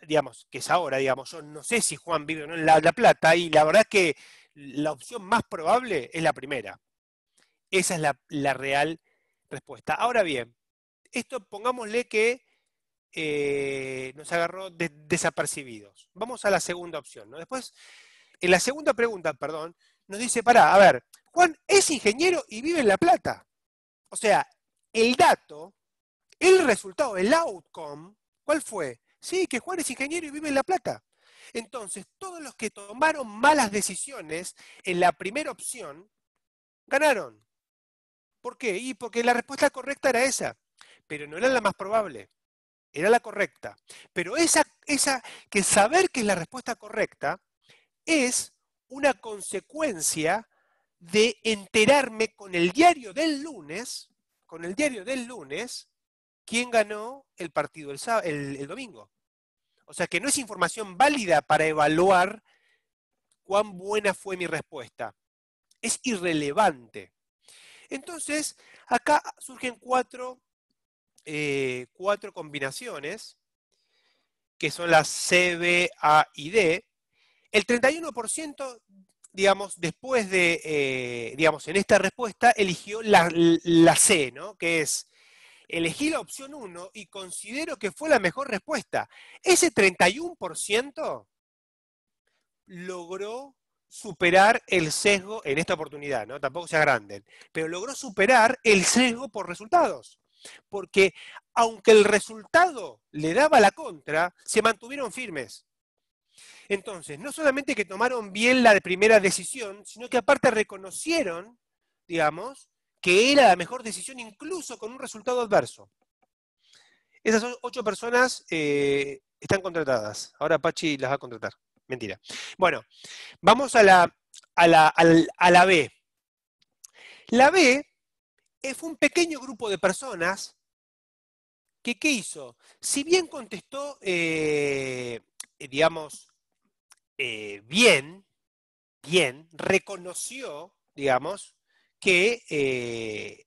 digamos, que es ahora, digamos, yo no sé si Juan vive o no en la, la Plata, y la verdad es que la opción más probable es la primera. Esa es la, real respuesta. Ahora bien, esto pongámosle que eh, nos agarró desapercibidos. Vamos a la segunda opción. Después, en la segunda pregunta, perdón, nos dice, pará, a ver, Juan es ingeniero y vive en La Plata. O sea, el dato, el resultado, el outcome, ¿cuál fue? Sí, que Juan es ingeniero y vive en La Plata. Entonces, todos los que tomaron malas decisiones en la primera opción, ganaron. ¿Por qué? Y porque la respuesta correcta era esa, pero no era la más probable, era la correcta. Pero esa, esa que saber que es la respuesta correcta es una consecuencia de enterarme con el diario del lunes, con el diario del lunes, quién ganó el partido el, el domingo. O sea que no es información válida para evaluar cuán buena fue mi respuesta. Es irrelevante. Entonces, acá surgen cuatro, eh, cuatro combinaciones, que son las C, B, A y D. El 31%, digamos, después de, eh, digamos, en esta respuesta, eligió la, la C, ¿no? Que es elegí la opción 1 y considero que fue la mejor respuesta. Ese 31% logró superar el sesgo en esta oportunidad, ¿no? Tampoco sea grande, pero logró superar el sesgo por resultados. Porque aunque el resultado le daba la contra, se mantuvieron firmes. Entonces, no solamente que tomaron bien la primera decisión, sino que aparte reconocieron, digamos, que era la mejor decisión incluso con un resultado adverso. Esas ocho personas eh, están contratadas. Ahora Pachi las va a contratar. Mentira. Bueno, vamos a la, a la, B. La B fue un pequeño grupo de personas que, ¿qué hizo? Si bien contestó, eh, digamos, eh, bien, bien, reconoció, digamos, eh,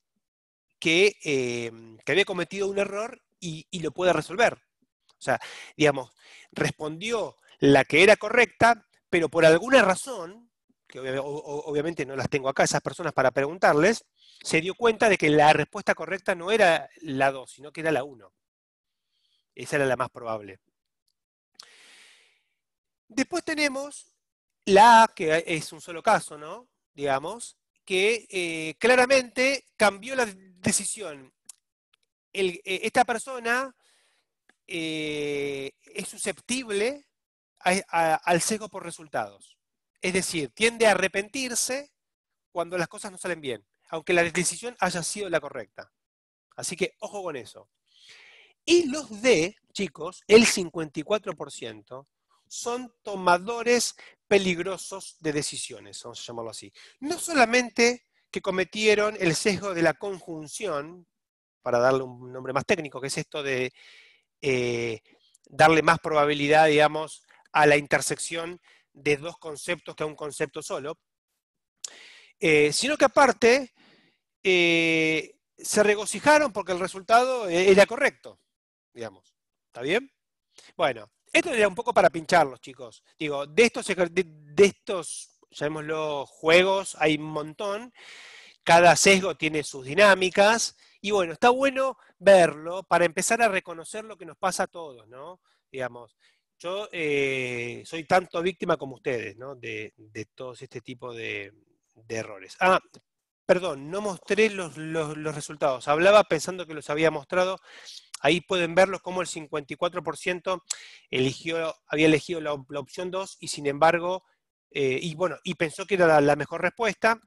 em, que, había cometido un error y, lo puede resolver. O sea, digamos, respondió la que era correcta, pero por alguna razón, que obviamente no las tengo acá esas personas para preguntarles, se dio cuenta de que la respuesta correcta no era la 2, sino que era la 1. Esa era la más probable. Después tenemos la A, que es un solo caso, ¿no? Digamos, que eh, claramente cambió la decisión. Eh, esta persona eh, es susceptible al sesgo por resultados. Es decir, tiende a arrepentirse cuando las cosas no salen bien, aunque la decisión haya sido la correcta. Así que ojo con eso. Y los D, chicos, el 54%, son tomadores peligrosos de decisiones, vamos a llamarlo así. No solamente que cometieron el sesgo de la conjunción, para darle un nombre más técnico, que es esto de eh, darle más probabilidad, digamos, a la intersección de dos conceptos que a un concepto solo, eh, sino que aparte eh, se regocijaron porque el resultado era correcto, digamos. ¿Está bien? Bueno, esto era un poco para pincharlos, chicos. Digo, de estos, de, juegos, hay un montón. Cada sesgo tiene sus dinámicas. Y bueno, está bueno verlo para empezar a reconocer lo que nos pasa a todos, ¿no? Digamos, yo eh, soy tanto víctima como ustedes, ¿no? De, de todos este tipo de, errores. Ah, perdón, no mostré los, los resultados. Hablaba pensando que los había mostrado Ahí pueden verlos como el 54% eligió, había elegido la, opción 2 y sin embargo, eh, y bueno, y pensó que era la, mejor respuesta,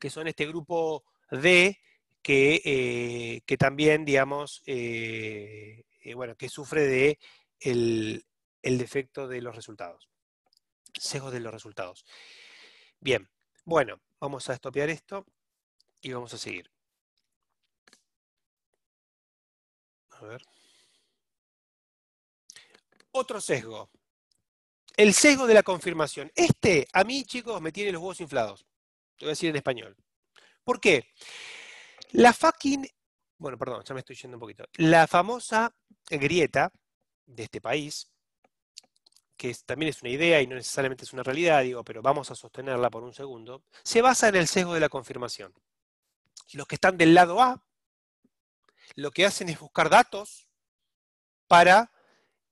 que son este grupo D, que, eh, que también, digamos, eh, bueno, que sufre de el, defecto de los resultados, sesgo de los resultados. Bien, bueno, vamos a estopiar esto y vamos a seguir. Otro sesgo. El sesgo de la confirmación. Este, a mí, chicos, me tiene los huevos inflados. Te voy a decir en español. ¿Por qué? La fucking. Bueno, perdón, ya me estoy yendo un poquito. La famosa grieta de este país, que también es una idea y no necesariamente es una realidad, digo, pero vamos a sostenerla por un segundo, se basa en el sesgo de la confirmación. Los que están del lado A lo que hacen es buscar datos para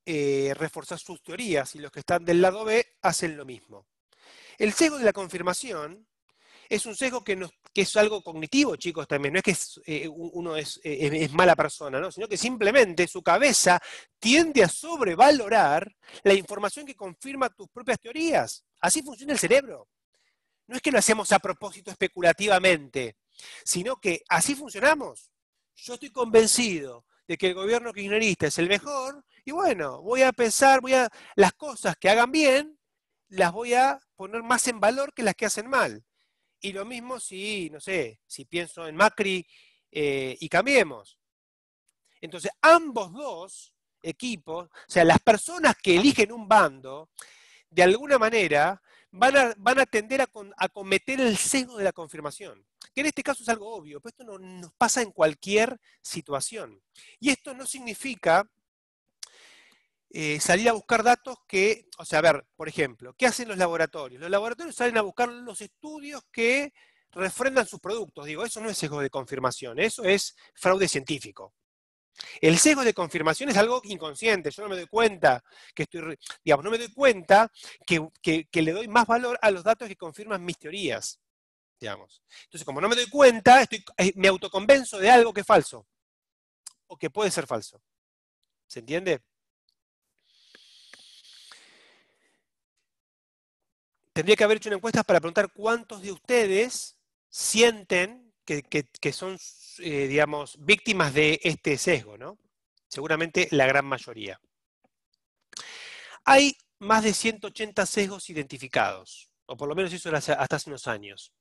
eh, reforzar sus teorías y los que están del lado B hacen lo mismo. El sesgo de la confirmación es un sesgo que, es algo cognitivo, chicos, también. No es que eh, uno eh, es, mala persona, sino que simplemente su cabeza tiende a sobrevalorar la información que confirma tus propias teorías. Así funciona el cerebro. No es que lo hacemos a propósito especulativamente, sino que así funcionamos yo estoy convencido de que el gobierno kirchnerista es el mejor, y bueno, voy a pensar, voy a las cosas que hagan bien, las voy a poner más en valor que las que hacen mal. Y lo mismo si, no sé, si pienso en Macri eh, y cambiemos. Entonces, ambos dos equipos, o sea, las personas que eligen un bando, de alguna manera van a, van a tender a, cometer el sesgo de la confirmación, que en este caso es algo obvio, pero esto no, nos pasa en cualquier situación. Y esto no significa eh, salir a buscar datos que, o sea, a ver, por ejemplo, ¿qué hacen los laboratorios? Los laboratorios salen a buscar los estudios que refrendan sus productos. Digo, eso no es sesgo de confirmación, eso es fraude científico. El sesgo de confirmación es algo inconsciente, yo no me doy cuenta que estoy, digamos, no me doy cuenta que, le doy más valor a los datos que confirman mis teorías, Entonces, como no me doy cuenta, eh, me autoconvenzo de algo que es falso, o que puede ser falso. ¿Se entiende? Tendría que haber hecho una encuesta para preguntar cuántos de ustedes sienten que, son, eh, digamos, víctimas de este sesgo, ¿no? Seguramente la gran mayoría. Hay más de 180 sesgos identificados, o por lo menos eso hasta hace unos años.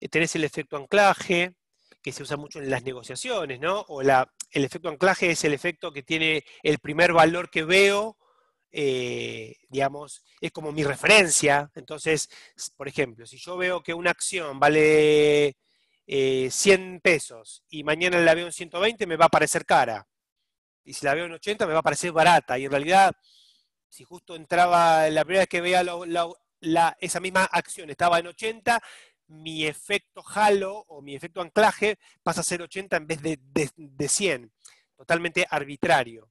Eh, tenés el efecto anclaje, que se usa mucho en las negociaciones, ¿no? O el efecto anclaje es el efecto que tiene el primer valor que veo, eh, digamos, es como mi referencia. Entonces, por ejemplo, si yo veo que una acción vale 100 eh, pesos y mañana la veo en 120, me va a parecer cara. Y si la veo en 80, me va a parecer barata. Y en realidad, si justo entraba la primera vez que vea la, esa misma acción, estaba en 80, mi efecto halo o mi efecto anclaje pasa a ser 80 en vez de 100. Totalmente arbitrario.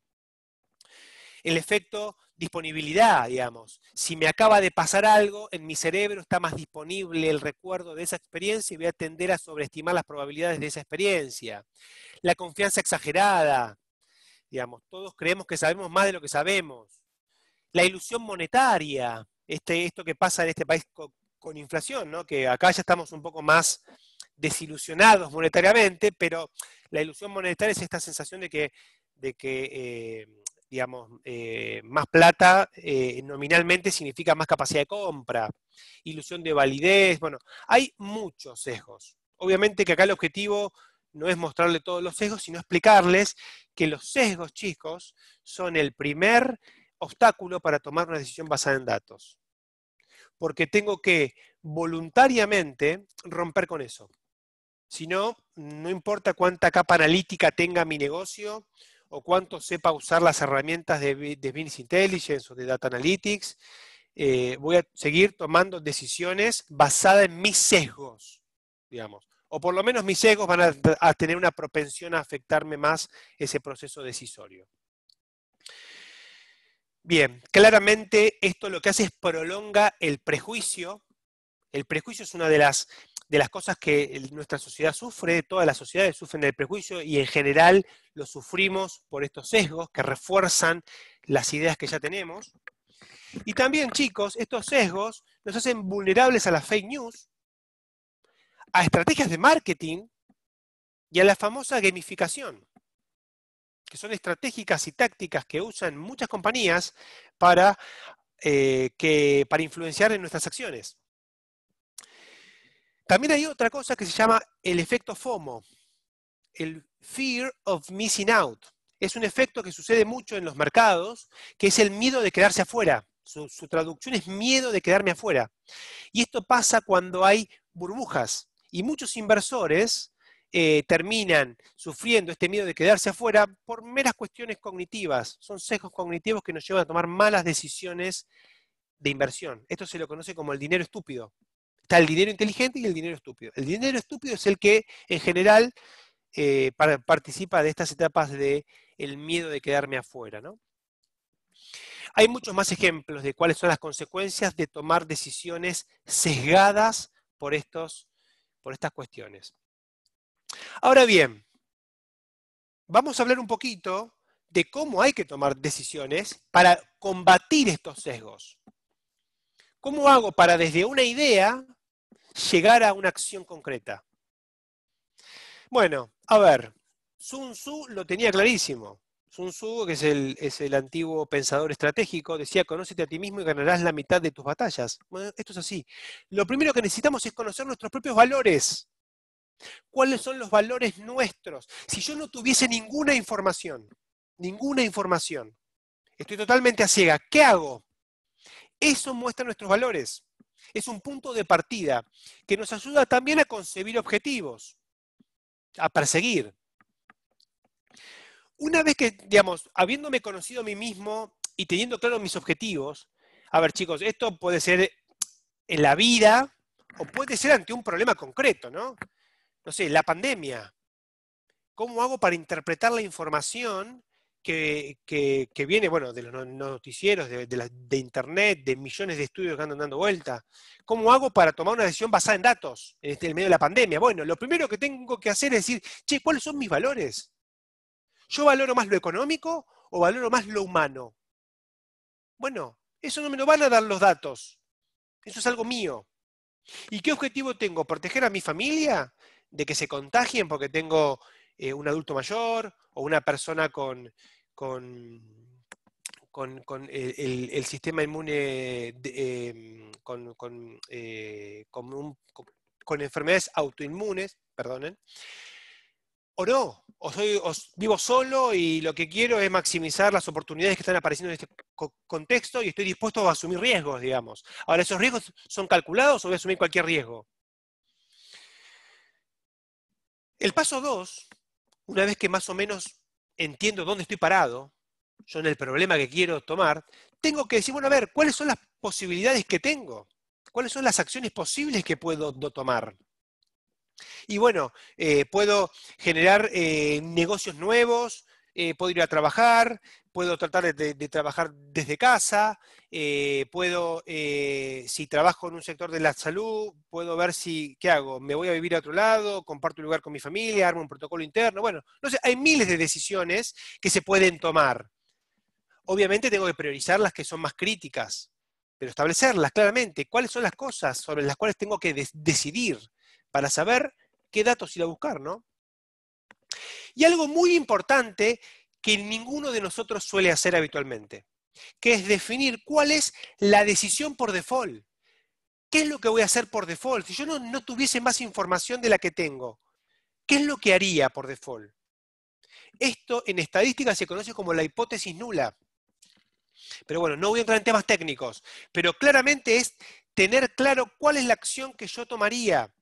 El efecto disponibilidad, digamos. Si me acaba de pasar algo, en mi cerebro está más disponible el recuerdo de esa experiencia y voy a tender a sobreestimar las probabilidades de esa experiencia. La confianza exagerada, digamos, todos creemos que sabemos más de lo que sabemos. La ilusión monetaria, este, esto que pasa en este país con, inflación, ¿no? que acá ya estamos un poco más desilusionados monetariamente, pero la ilusión monetaria es esta sensación de que, de que eh, digamos, eh, más plata eh, nominalmente significa más capacidad de compra, ilusión de validez, bueno, hay muchos sesgos. Obviamente que acá el objetivo no es mostrarle todos los sesgos, sino explicarles que los sesgos, chicos, son el primer obstáculo para tomar una decisión basada en datos. Porque tengo que voluntariamente romper con eso. Si no, no importa cuánta capa analítica tenga mi negocio, o cuánto sepa usar las herramientas de, Business Intelligence o de Data Analytics. Eh, voy a seguir tomando decisiones basadas en mis sesgos, digamos. O por lo menos mis sesgos van a, a tener una propensión a afectarme más ese proceso decisorio. Bien, claramente esto lo que hace es prolonga el prejuicio. El prejuicio es una de las de las cosas que nuestra sociedad sufre, todas las sociedades sufren del prejuicio y en general lo sufrimos por estos sesgos que refuerzan las ideas que ya tenemos. Y también, chicos, estos sesgos nos hacen vulnerables a las fake news, a estrategias de marketing y a la famosa gamificación, que son estratégicas y tácticas que usan muchas compañías para, eh, para influenciar en nuestras acciones. También hay otra cosa que se llama el efecto FOMO, el Fear of Missing Out. Es un efecto que sucede mucho en los mercados, que es el miedo de quedarse afuera. Su, traducción es miedo de quedarme afuera. Y esto pasa cuando hay burbujas. Y muchos inversores eh, terminan sufriendo este miedo de quedarse afuera por meras cuestiones cognitivas. Son sesgos cognitivos que nos llevan a tomar malas decisiones de inversión. Esto se lo conoce como el dinero estúpido. Está el dinero inteligente y el dinero estúpido. El dinero estúpido es el que, en general, eh, participa de estas etapas de el miedo de quedarme afuera, ¿no? Hay muchos más ejemplos de cuáles son las consecuencias de tomar decisiones sesgadas por, estos, por estas cuestiones. Ahora bien, vamos a hablar un poquito de cómo hay que tomar decisiones para combatir estos sesgos. ¿Cómo hago para desde una idea llegar a una acción concreta. Bueno, a ver, Sun Tzu lo tenía clarísimo. Sun Tzu, que es el, antiguo pensador estratégico, decía, conócete a ti mismo y ganarás la mitad de tus batallas. Bueno, esto es así. Lo primero que necesitamos es conocer nuestros propios valores. ¿Cuáles son los valores nuestros? Si yo no tuviese ninguna información, ninguna información, estoy totalmente a ciega, ¿qué hago? Eso muestra nuestros valores es un punto de partida que nos ayuda también a concebir objetivos, a perseguir. Una vez que, digamos, habiéndome conocido a mí mismo y teniendo claro mis objetivos, a ver chicos, esto puede ser en la vida o puede ser ante un problema concreto, ¿no? No sé, la pandemia. ¿Cómo hago para interpretar la información que, viene, bueno, de los noticieros, de, internet, de millones de estudios que andan dando vuelta. ¿Cómo hago para tomar una decisión basada en datos en, el este, medio de la pandemia? Bueno, lo primero que tengo que hacer es decir, che, ¿cuáles son mis valores? ¿Yo valoro más lo económico o valoro más lo humano? Bueno, eso no me lo van a dar los datos. Eso es algo mío. ¿Y qué objetivo tengo? ¿Proteger a mi familia de que se contagien porque tengo eh, un adulto mayor o una persona con, con, con, el, sistema inmune, em, eh, con, enfermedades autoinmunes, perdonen, o no, o, soy, vivo solo y lo que quiero es maximizar las oportunidades que están apareciendo en este contexto y estoy dispuesto a asumir riesgos, digamos. Ahora, ¿esos riesgos son calculados o voy a asumir cualquier riesgo? El paso dos, una vez que más o menos entiendo dónde estoy parado, yo en el problema que quiero tomar, tengo que decir, bueno, a ver, ¿cuáles son las posibilidades que tengo? ¿Cuáles son las acciones posibles que puedo tomar? Y bueno, eh, puedo generar eh, negocios nuevos, eh, puedo ir a trabajar, puedo tratar de, trabajar desde casa, eh, puedo, eh, si trabajo en un sector de la salud, puedo ver si, ¿qué hago? ¿Me voy a vivir a otro lado? ¿Comparto un lugar con mi familia? ¿Armo un protocolo interno? Bueno, no sé, hay miles de decisiones que se pueden tomar. Obviamente tengo que priorizar las que son más críticas, pero establecerlas claramente. ¿Cuáles son las cosas sobre las cuales tengo que decidir para saber qué datos ir a buscar, no? Y algo muy importante que ninguno de nosotros suele hacer habitualmente, que es definir cuál es la decisión por default. ¿Qué es lo que voy a hacer por default? Si yo no, tuviese más información de la que tengo, ¿qué es lo que haría por default? Esto en estadística se conoce como la hipótesis nula. Pero bueno, no voy a entrar en temas técnicos, pero claramente es tener claro cuál es la acción que yo tomaría.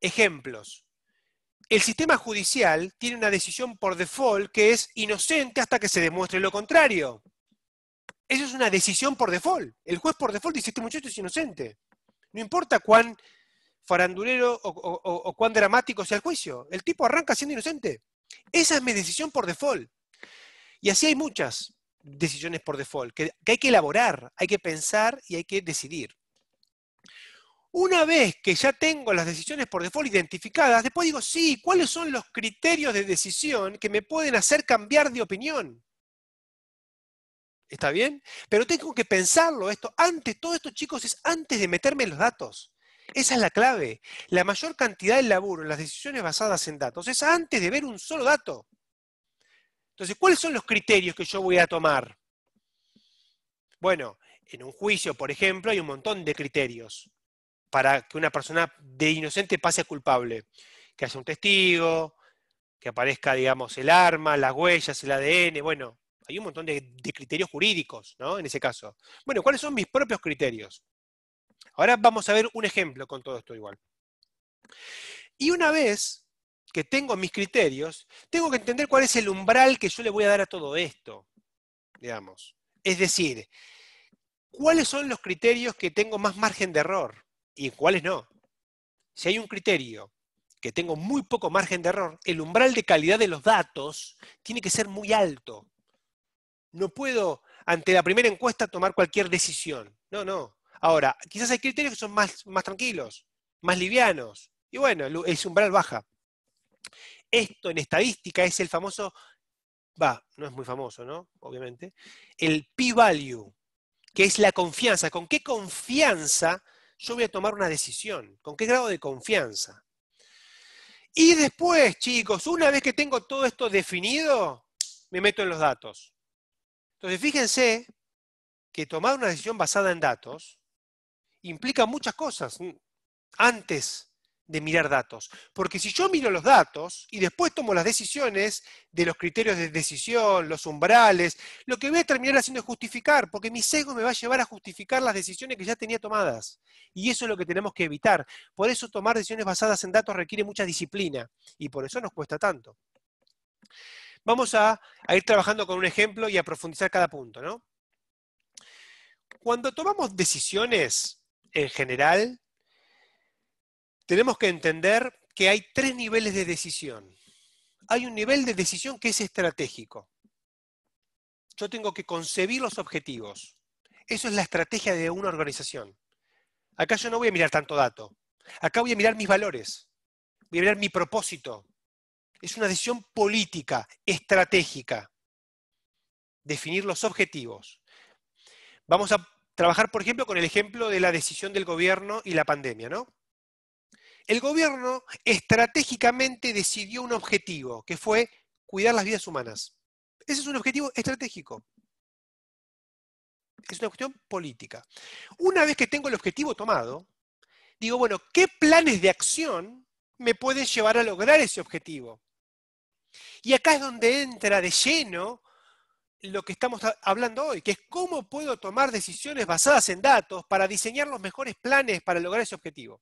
Ejemplos el sistema judicial tiene una decisión por default que es inocente hasta que se demuestre lo contrario. Eso es una decisión por default. El juez por default dice, este muchacho es inocente. No importa cuán farandulero o, cuán dramático sea el juicio. El tipo arranca siendo inocente. Esa es mi decisión por default. Y así hay muchas decisiones por default que hay que elaborar, hay que pensar y hay que decidir. Una vez que ya tengo las decisiones por default identificadas, después digo, sí, ¿cuáles son los criterios de decisión que me pueden hacer cambiar de opinión? ¿Está bien? Pero tengo que pensarlo esto. Antes, todo esto, chicos, es antes de meterme en los datos. Esa es la clave. La mayor cantidad de laburo en las decisiones basadas en datos es antes de ver un solo dato. Entonces, ¿cuáles son los criterios que yo voy a tomar? Bueno, en un juicio, por ejemplo, hay un montón de criterios para que una persona de inocente pase a culpable. Que haya un testigo, que aparezca, digamos, el arma, las huellas, el ADN, bueno, hay un montón de, de criterios jurídicos, ¿no? En ese caso. Bueno, ¿cuáles son mis propios criterios? Ahora vamos a ver un ejemplo con todo esto igual. Y una vez que tengo mis criterios, tengo que entender cuál es el umbral que yo le voy a dar a todo esto, digamos. Es decir, cuáles son los criterios que tengo más margen de error y cuáles no. Si hay un criterio que tengo muy poco margen de error, el umbral de calidad de los datos tiene que ser muy alto. No puedo, ante la primera encuesta, tomar cualquier decisión. No, no. Ahora, quizás hay criterios que son más, más tranquilos, más livianos. Y bueno, el umbral baja. Esto en estadística es el famoso, va, no es muy famoso, ¿no? Obviamente. El p-value, que es la confianza. ¿Con qué confianza yo voy a tomar una decisión? ¿Con qué grado de confianza? Y después, chicos, una vez que tengo todo esto definido, me meto en los datos. Entonces, fíjense que tomar una decisión basada en datos implica muchas cosas. Antes de mirar datos. Porque si yo miro los datos y después tomo las decisiones de los criterios de decisión, los umbrales, lo que voy a terminar haciendo es justificar, porque mi sesgo me va a llevar a justificar las decisiones que ya tenía tomadas. Y eso es lo que tenemos que evitar. Por eso tomar decisiones basadas en datos requiere mucha disciplina y por eso nos cuesta tanto. Vamos a, ir trabajando con un ejemplo y a profundizar cada punto. ¿no? Cuando tomamos decisiones en general, tenemos que entender que hay tres niveles de decisión. Hay un nivel de decisión que es estratégico. Yo tengo que concebir los objetivos. Eso es la estrategia de una organización. Acá yo no voy a mirar tanto dato. Acá voy a mirar mis valores. Voy a mirar mi propósito. Es una decisión política, estratégica. Definir los objetivos. Vamos a trabajar, por ejemplo, con el ejemplo de la decisión del gobierno y la pandemia, ¿no? el gobierno estratégicamente decidió un objetivo, que fue cuidar las vidas humanas. Ese es un objetivo estratégico. Es una cuestión política. Una vez que tengo el objetivo tomado, digo, bueno, ¿qué planes de acción me pueden llevar a lograr ese objetivo? Y acá es donde entra de lleno lo que estamos hablando hoy, que es cómo puedo tomar decisiones basadas en datos para diseñar los mejores planes para lograr ese objetivo.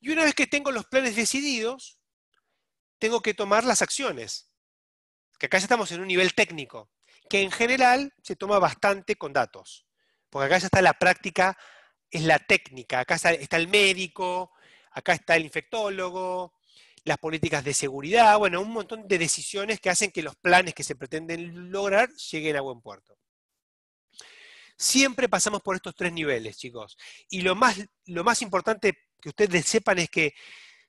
Y una vez que tengo los planes decididos, tengo que tomar las acciones. Que acá ya estamos en un nivel técnico, que en general se toma bastante con datos. Porque acá ya está la práctica, es la técnica. Acá está el médico, acá está el infectólogo, las políticas de seguridad, bueno, un montón de decisiones que hacen que los planes que se pretenden lograr lleguen a buen puerto. Siempre pasamos por estos tres niveles, chicos. Y lo más, lo más importante que ustedes sepan es que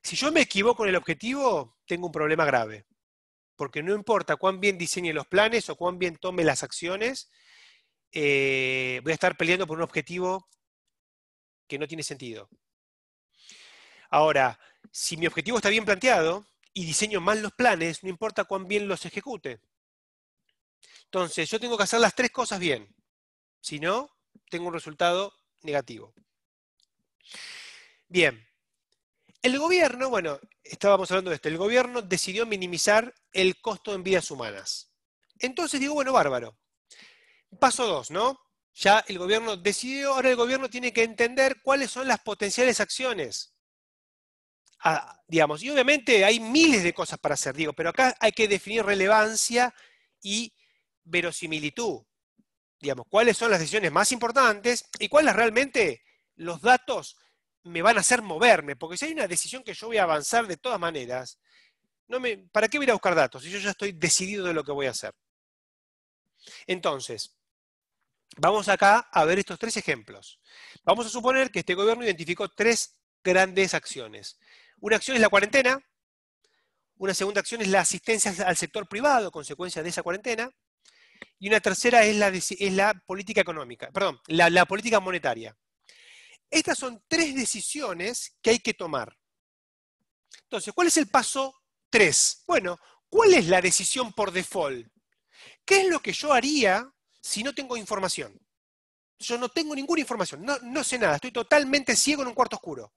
si yo me equivoco en el objetivo, tengo un problema grave. Porque no importa cuán bien diseñe los planes o cuán bien tome las acciones, eh, voy a estar peleando por un objetivo que no tiene sentido. Ahora, si mi objetivo está bien planteado y diseño mal los planes, no importa cuán bien los ejecute. Entonces, yo tengo que hacer las tres cosas bien. Si no, tengo un resultado negativo. Bien. El gobierno, bueno, estábamos hablando de esto, el gobierno decidió minimizar el costo en vidas humanas. Entonces digo, bueno, bárbaro. Paso dos, ¿no? Ya el gobierno decidió, ahora el gobierno tiene que entender cuáles son las potenciales acciones. Ah, digamos, y obviamente hay miles de cosas para hacer, digo, pero acá hay que definir relevancia y verosimilitud. Digamos, cuáles son las decisiones más importantes y cuáles realmente los datos me van a hacer moverme, porque si hay una decisión que yo voy a avanzar de todas maneras, no ¿para qué voy a ir a buscar datos si yo ya estoy decidido de lo que voy a hacer? Entonces, vamos acá a ver estos tres ejemplos. Vamos a suponer que este gobierno identificó tres grandes acciones. Una acción es la cuarentena, una segunda acción es la asistencia al sector privado, consecuencia de esa cuarentena, y una tercera es la, es la política económica, perdón, la política monetaria. Estas son tres decisiones que hay que tomar. Entonces, ¿cuál es el paso tres? Bueno, ¿cuál es la decisión por default? ¿Qué es lo que yo haría si no tengo información? Yo no tengo ninguna información, no, sé nada, estoy totalmente ciego en un cuarto oscuro.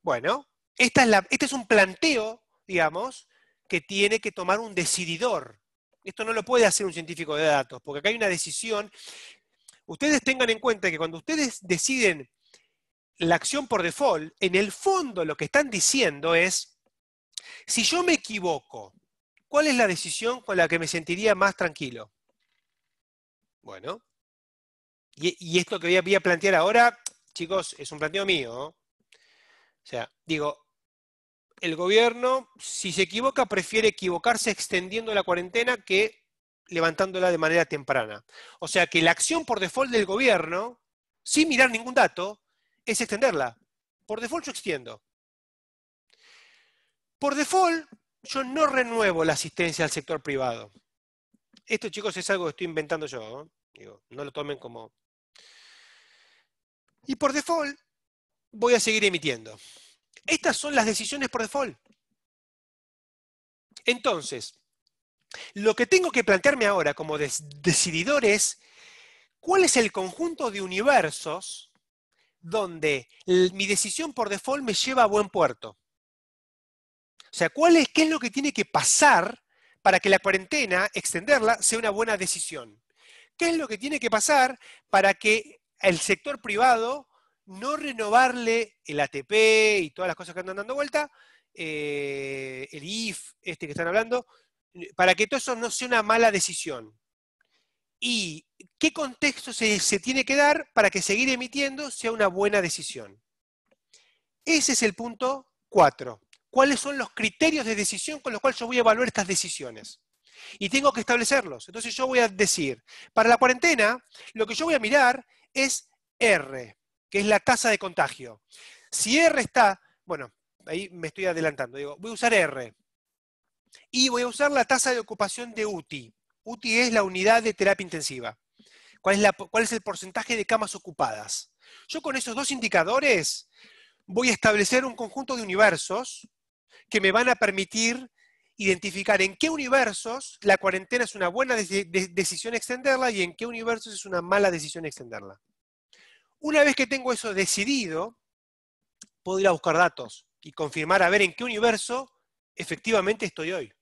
Bueno, esta este es un planteo, digamos, que tiene que tomar un decididor. Esto no lo puede hacer un científico de datos, porque acá hay una decisión. Ustedes tengan en cuenta que cuando ustedes deciden la acción por default, en el fondo lo que están diciendo es, si yo me equivoco, ¿cuál es la decisión con la que me sentiría más tranquilo? Bueno, y, esto que voy a, plantear ahora, chicos, es un planteo mío. O sea, digo, el gobierno, si se equivoca, prefiere equivocarse extendiendo la cuarentena que levantándola de manera temprana. O sea que la acción por default del gobierno, sin mirar ningún dato, es extenderla. Por default yo extiendo. Por default yo no renuevo la asistencia al sector privado. Esto, chicos, es algo que estoy inventando yo. ¿no? lo tomen como... Y por default voy a seguir emitiendo. Estas son las decisiones por default. Entonces, lo que tengo que plantearme ahora como decididor es cuál es el conjunto de universos donde mi decisión por default me lleva a buen puerto. O sea, es, ¿qué es lo que tiene que pasar para que la cuarentena, extenderla, sea una buena decisión? ¿Qué es lo que tiene que pasar para que el sector privado no renovarle el ATP y todas las cosas que andan dando vuelta, eh, el IF, este que están hablando, para que todo eso no sea una mala decisión? y qué contexto se, tiene que dar para que seguir emitiendo sea una buena decisión. Ese es el punto 4. ¿Cuáles son los criterios de decisión con los cuales yo voy a evaluar estas decisiones? Y tengo que establecerlos. Entonces yo voy a decir, para la cuarentena, lo que yo voy a mirar es R, que es la tasa de contagio. Si R está, bueno, ahí me estoy adelantando, digo, voy a usar R. Y voy a usar la tasa de ocupación de UTI. UTI es la unidad de terapia intensiva. ¿Cuál es, el porcentaje de camas ocupadas? Yo con esos dos indicadores voy a establecer un conjunto de universos que me van a permitir identificar en qué universos la cuarentena es una buena decisión extenderla y en qué universos es una mala decisión extenderla. Una vez que tengo eso decidido, puedo ir a buscar datos y confirmar a ver en qué universo efectivamente estoy hoy.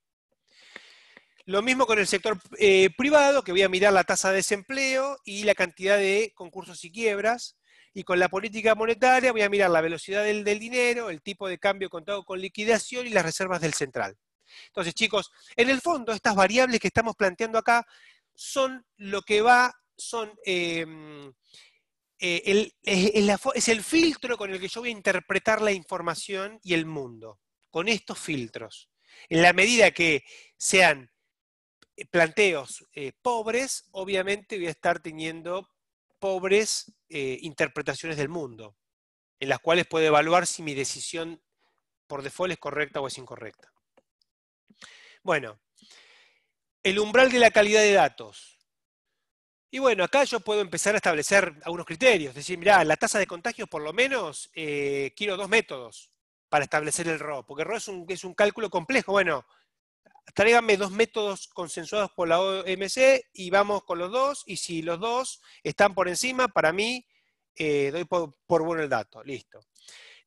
Lo mismo con el sector eh, privado, que voy a mirar la tasa de desempleo y la cantidad de concursos y quiebras. Y con la política monetaria voy a mirar la velocidad del, dinero, el tipo de cambio contado con liquidación y las reservas del central. Entonces, chicos, en el fondo estas variables que estamos planteando acá son lo que va, son... Em, eh, es el filtro con el que yo voy a interpretar la información y el mundo, con estos filtros. En la medida que sean eh, planteos eh, pobres, obviamente voy a estar teniendo pobres eh, interpretaciones del mundo, en las cuales puedo evaluar si mi decisión por default es correcta o es incorrecta. Bueno, el umbral de la calidad de datos. Y bueno, acá yo puedo empezar a establecer algunos criterios, decir, mirá, la tasa de contagios por lo menos quiero dos métodos para establecer el RO, porque el RO es es un cálculo complejo. Bueno, tráiganme dos métodos consensuados por la OMC y vamos con los dos, y si los dos están por encima, para mí, eh, doy por, bueno el dato, listo.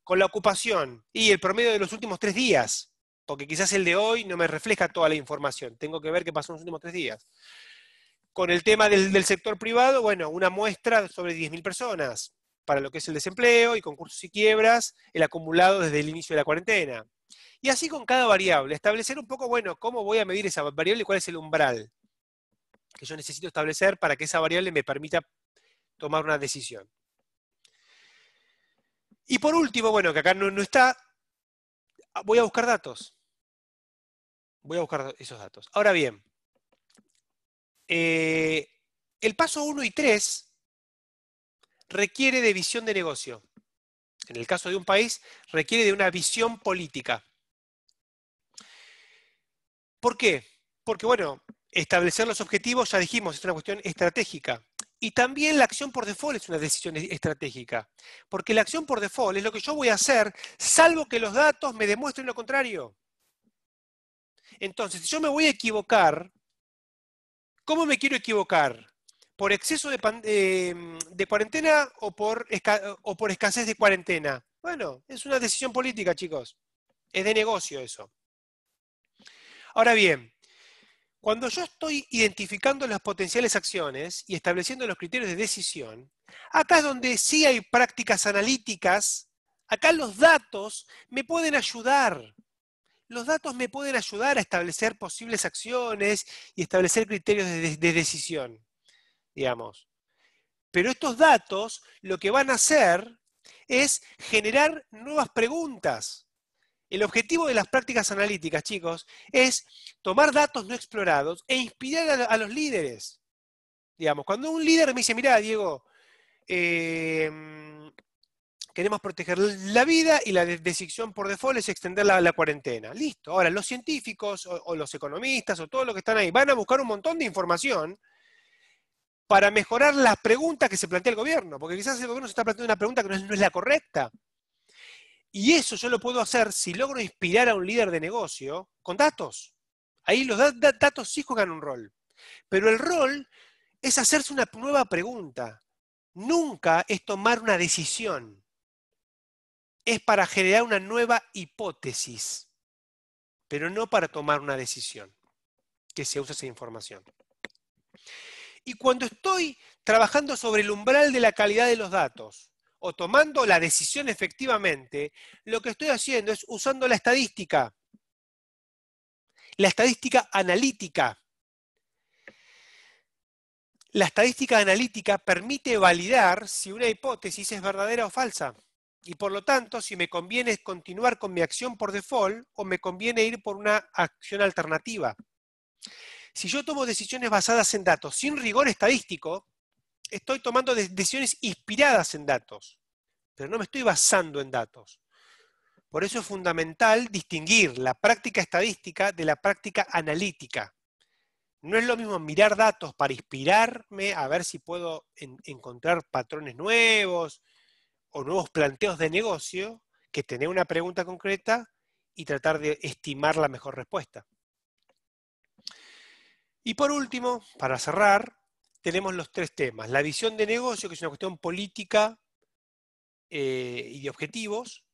Con la ocupación y el promedio de los últimos tres días, porque quizás el de hoy no me refleja toda la información, tengo que ver qué pasó en los últimos tres días. Con el tema del, del sector privado, bueno, una muestra sobre 10.000 personas para lo que es el desempleo y concursos y quiebras, el acumulado desde el inicio de la cuarentena. Y así con cada variable, establecer un poco, bueno, cómo voy a medir esa variable y cuál es el umbral que yo necesito establecer para que esa variable me permita tomar una decisión. Y por último, bueno, que acá no, está, ah, voy a buscar datos. Voy a buscar esos datos. Ahora bien, eh, el paso 1 y 3 requiere de visión de negocio en el caso de un país, requiere de una visión política. ¿Por qué? Porque, bueno, establecer los objetivos, ya dijimos, es una cuestión estratégica. Y también la acción por default es una decisión estratégica. Porque la acción por default es lo que yo voy a hacer, salvo que los datos me demuestren lo contrario. Entonces, si yo me voy a equivocar, ¿cómo me quiero equivocar? por exceso de, mm, cuarentena o por, escasez de cuarentena. Bueno, es una decisión política, chicos. Es de negocio eso. Ahora bien, cuando yo estoy identificando las potenciales acciones y estableciendo los criterios de decisión, acá es donde sí hay prácticas analíticas, acá los datos me pueden ayudar. Los datos me pueden ayudar a establecer posibles acciones y establecer criterios de decisión digamos. Pero estos datos lo que van a hacer es generar nuevas preguntas. El objetivo de las prácticas analíticas, chicos, es tomar datos no explorados e inspirar a, los líderes. Digamos, cuando un líder me dice, mira, Diego, eh, queremos proteger la vida y la decisión por default es extender la, la cuarentena. Listo. Ahora, los científicos o, o, los economistas o todo lo que están ahí van a buscar un montón de información para mejorar las preguntas que se plantea el gobierno, porque quizás el gobierno se está planteando una pregunta que no es, la correcta. Y eso yo lo puedo hacer si logro inspirar a un líder de negocio con datos. Ahí los datos sí juegan un rol. Pero el rol es hacerse una nueva pregunta. Nunca es tomar una decisión. Es para generar una nueva hipótesis, pero no para tomar una decisión que se usa esa información. Y cuando estoy trabajando sobre el umbral de la calidad de los datos o tomando la decisión efectivamente, lo que estoy haciendo es usando la estadística, la estadística analítica. La estadística analítica permite validar si una hipótesis es verdadera o falsa y por lo tanto si me conviene continuar con mi acción por default o me conviene ir por una acción alternativa. Si yo tomo decisiones basadas en datos sin rigor estadístico, estoy tomando decisiones inspiradas en datos, pero no me estoy basando en datos. Por eso es fundamental distinguir la práctica estadística de la práctica analítica. No es lo mismo mirar datos para inspirarme, a ver si puedo encontrar patrones nuevos o nuevos planteos de negocio, que tener una pregunta concreta y tratar de estimar la mejor respuesta. Y por último, para cerrar, tenemos los tres temas. La visión de negocio, que es una cuestión política eh, y de objetivos.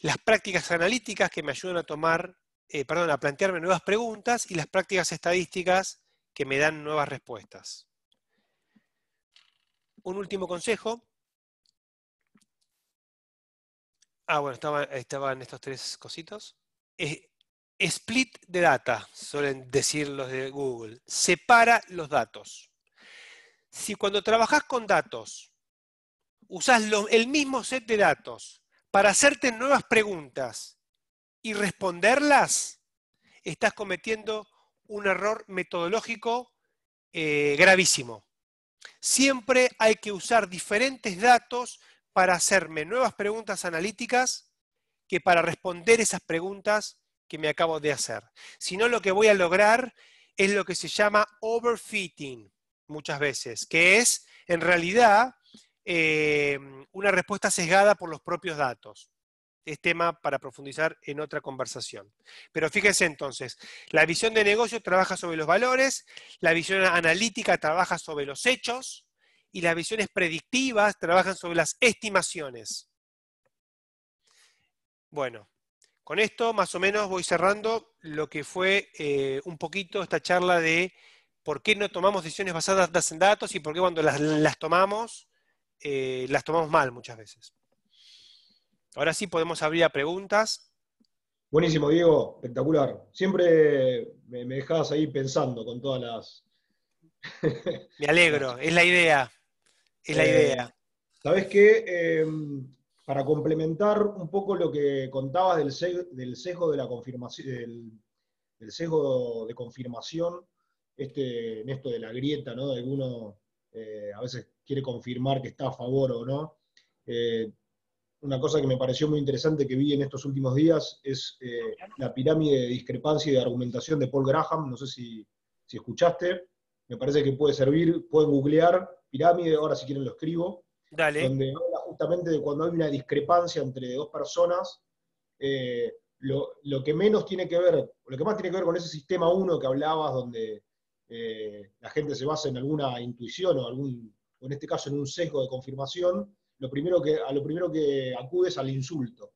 Las prácticas analíticas, que me ayudan a tomar, eh, perdón, a plantearme nuevas preguntas. Y las prácticas estadísticas, que me dan nuevas respuestas. Un último consejo. Ah, bueno, estaban, estos tres cositos. Split de data, suelen decir los de Google. Separa los datos. Si cuando trabajás con datos, usás el mismo set de datos para hacerte nuevas preguntas y responderlas, estás cometiendo un error metodológico eh, gravísimo. Siempre hay que usar diferentes datos para hacerme nuevas preguntas analíticas que para responder esas preguntas que me acabo de hacer, sino lo que voy a lograr es lo que se llama overfitting muchas veces, que es en realidad eh, una respuesta sesgada por los propios datos. Es tema para profundizar en otra conversación. Pero fíjense entonces, la visión de negocio trabaja sobre los valores, la visión analítica trabaja sobre los hechos y las visiones predictivas trabajan sobre las estimaciones. Bueno, con esto más o menos voy cerrando lo que fue eh, un poquito esta charla de por qué no tomamos decisiones basadas en datos y por qué cuando las, tomamos, eh, las tomamos mal muchas veces. Ahora sí podemos abrir a preguntas. Buenísimo, Diego, espectacular. Siempre me, dejabas ahí pensando con todas las... me alegro, es la idea, es la eh, idea. Sabes qué? Em, para complementar un poco lo que contabas del, sesgo de la confirmación, del, de confirmación, este, en esto de la grieta, ¿no? De uno eh, a veces quiere confirmar que está a favor o no. Eh, una cosa que me pareció muy interesante que vi en estos últimos días es eh, la pirámide de discrepancia y de argumentación de Paul Graham. No sé si, escuchaste. Me parece que puede servir, pueden googlear pirámide, ahora si quieren lo escribo. Dale justamente de cuando hay una discrepancia entre dos personas, eh, lo, que menos tiene que ver, lo que más tiene que ver con ese sistema 1 que hablabas, donde eh, la gente se basa en alguna intuición o algún, en este caso en un sesgo de confirmación, lo primero que, a lo primero que acudes al insulto.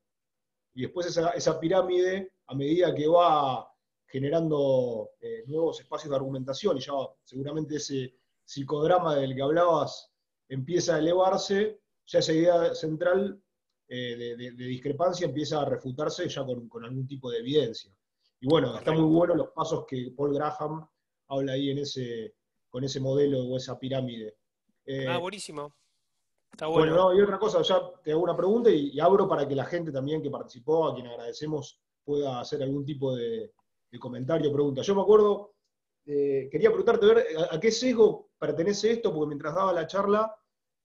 Y después esa, pirámide, a medida que va generando eh, nuevos espacios de argumentación, y ya seguramente ese psicodrama del que hablabas empieza a elevarse, ya esa idea central eh, de, discrepancia empieza a refutarse ya con, algún tipo de evidencia. Y bueno, está muy bueno los pasos que Paul Graham habla ahí en ese, con ese modelo o esa pirámide. Eh, ah, buenísimo. Está bueno. bueno no, y otra cosa, ya te hago una pregunta y, abro para que la gente también que participó, a quien agradecemos, pueda hacer algún tipo de, comentario o pregunta. Yo me acuerdo, eh, quería preguntarte a qué sesgo pertenece esto, porque mientras daba la charla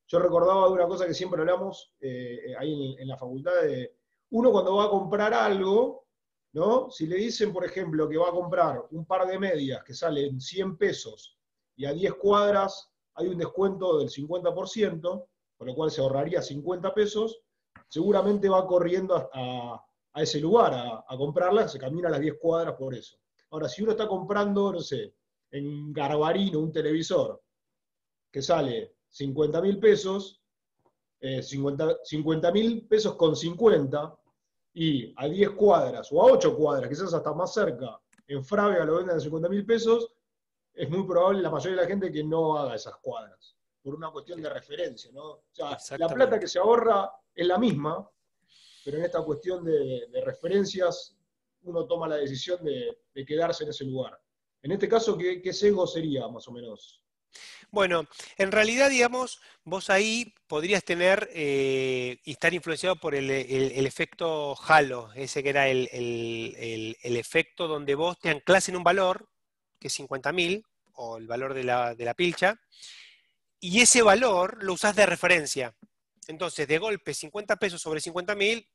yo recordaba de una cosa que siempre hablamos eh, ahí en, la facultad, de uno cuando va a comprar algo, ¿no? Si le dicen, por ejemplo, que va a comprar un par de medias que salen 100 pesos y a 10 cuadras hay un descuento del 50%, con lo cual se ahorraría 50 pesos, seguramente va corriendo a, ese lugar a, a comprarla, se camina a las 10 cuadras por eso. Ahora, si uno está comprando, no sé, en Garbarino un televisor que sale 50 mil pesos, 50 eh, mil pesos con 50, y a 10 cuadras o a 8 cuadras, quizás hasta más cerca, en Fravia lo venden a 50 mil pesos, es muy probable la mayoría de la gente que no haga esas cuadras, por una cuestión de referencia, ¿no? la plata que se ahorra es la misma, pero en esta cuestión de, referencias uno toma la decisión de, quedarse en ese lugar. En este caso, ¿qué, ¿qué sería más o menos? Bueno, en realidad, digamos, vos ahí podrías tener eh, y estar influenciado por el, efecto halo, ese que era el, efecto donde vos te anclas en un valor, que es 50.000, o el valor de la, pilcha, y ese valor lo usás de referencia. Entonces, de golpe, 50 pesos sobre 50.000,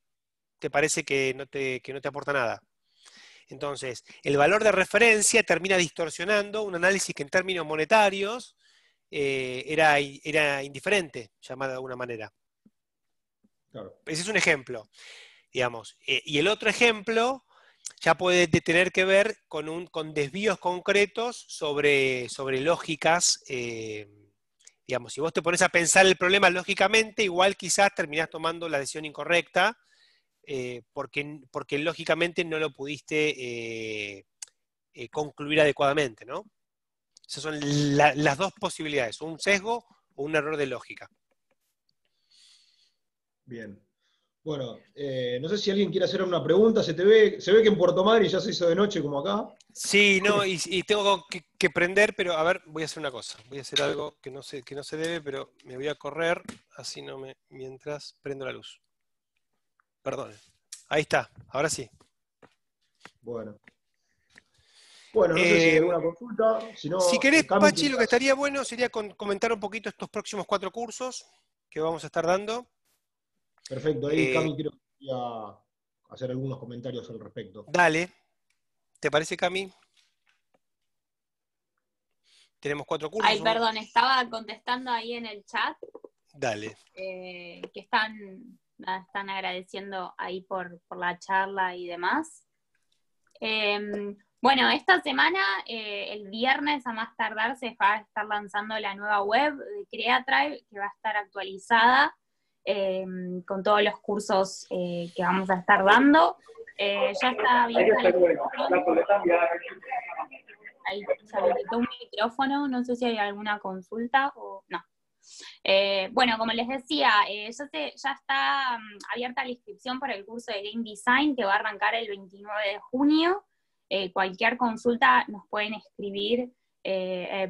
te parece que no te aporta nada. Entonces, el valor de referencia termina distorsionando un análisis que en términos monetarios eh, era, indiferente, llamado de alguna manera. Ese es un ejemplo, digamos. Eh, y el otro ejemplo ya puede tener que ver con, con desvíos concretos sobre, lógicas. Eh, digamos, si vos te pones a pensar el problema lógicamente, igual quizás terminás tomando la decisión incorrecta eh, porque, porque lógicamente no lo pudiste eh, eh, concluir adecuadamente, ¿no? Esas son las dos posibilidades, un sesgo o un error de lógica. Bien. Bueno, no sé si alguien quiere hacer una pregunta, se te ve, se ve que en Puerto Madre ya se hizo de noche como acá. Sí, no, y, tengo que, prender, pero a ver, voy a hacer una cosa, voy a hacer algo que no se, que no se debe, pero me voy a correr, así no mientras prendo la luz. Perdón. Ahí está, ahora sí. Bueno. Bueno, no sé si hay eh, alguna consulta. Si, querés, Pachi, lo que estaría bueno sería comentar un poquito estos próximos cuatro cursos que vamos a estar dando. Perfecto, ahí eh, Cami creo que quería hacer algunos comentarios al respecto. Dale. ¿Te parece, Cami? Tenemos cuatro cursos. Ay, perdón, estaba contestando ahí en el chat. Dale. Eh, que están la están agradeciendo ahí por, la charla y demás. Em, bueno, esta semana, eh, el viernes a más tardar, se va a estar lanzando la nueva web de CreaTribe, que va a estar actualizada em, con todos los cursos eh, que vamos a estar dando. Eh, ya está abierta Ahí se quitó un micrófono, no sé si hay alguna consulta o no. Eh, bueno, como les decía, eh, ya, está mm, abierta la inscripción para el curso de Game Design que va a arrancar el 29 de junio. Eh, cualquier consulta nos pueden escribir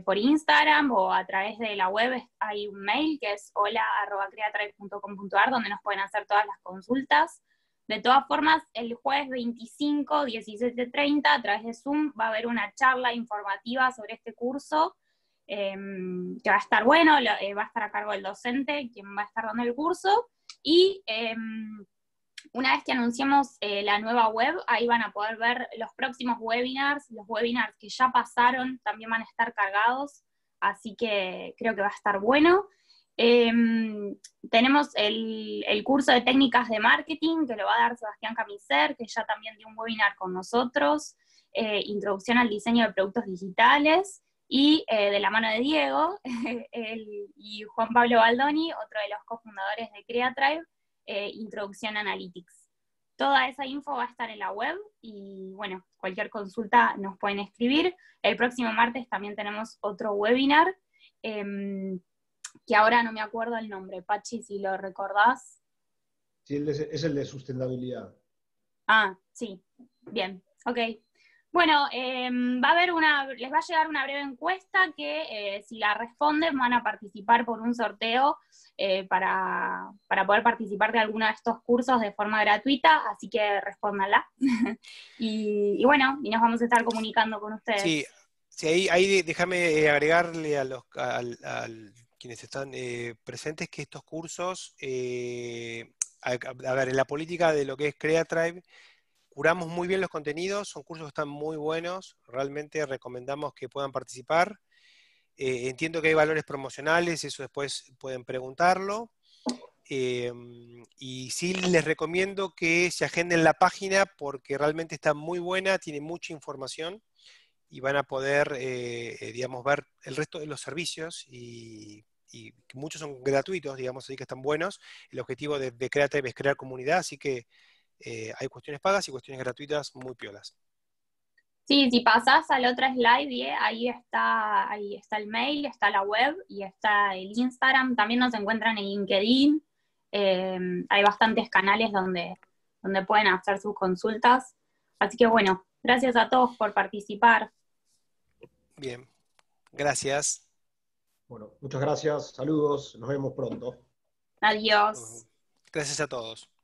por Instagram o a través de la web. Hay un mail que es hola.creatribe.com.ar donde nos pueden hacer todas las consultas. De todas formas, el jueves 25, 17.30, a través de Zoom, va a haber una charla informativa sobre este curso Em, que va a estar bueno, eh, va a estar a cargo del docente, quien va a estar dando el curso, y em, una vez que anunciamos eh, la nueva web, ahí van a poder ver los próximos webinars, los webinars que ya pasaron también van a estar cargados, así que creo que va a estar bueno. Em, tenemos el, curso de técnicas de marketing que lo va a dar Sebastián Camiser, que ya también dio un webinar con nosotros, eh, Introducción al diseño de productos digitales y eh, de la mano de Diego <laughs> y Juan Pablo Baldoni, otro de los cofundadores de CreaTribe, eh, Introducción Analytics. Toda esa info va a estar en la web y bueno, cualquier consulta nos pueden escribir. El próximo martes también tenemos otro webinar, em, que ahora no me acuerdo el nombre, Pachi, si lo recordás. Sí, es el de sustentabilidad. Ah, sí, bien, ok, bueno, em, va a haber una, les va a llegar una breve encuesta que eh, si la responden van a participar por un sorteo eh, para, poder participar de alguno de estos cursos de forma gratuita, así que respóndanla. <laughs> y, bueno, y nos vamos a estar comunicando con ustedes. Sí, ahí, déjame eh, agregarle a a, quienes están presentes que estos cursos, a, ver, en la política de lo que es CreaTribe, curamos muy bien los contenidos, son cursos que están muy buenos, realmente recomendamos que puedan participar. Eh, entiendo que hay valores promocionales, eso después pueden preguntarlo. Em, y sí les recomiendo que se agenden la página porque realmente está muy buena, tiene mucha información y van a poder, eh, eh, digamos, ver el resto de los servicios y, muchos son gratuitos, digamos, así que están buenos. El objetivo de, de Creative es crear comunidad, así que eh, hay cuestiones pagas y cuestiones gratuitas muy piolas. Sí, si pasás al otro otra slide, eh, ahí, está, ahí está el mail, está la web y está el Instagram. También nos encuentran en LinkedIn. Eh, hay bastantes canales donde, donde pueden hacer sus consultas. Así que bueno, gracias a todos por participar. Bien, gracias. Bueno, muchas gracias, saludos, nos vemos pronto. Adiós. Gracias a todos.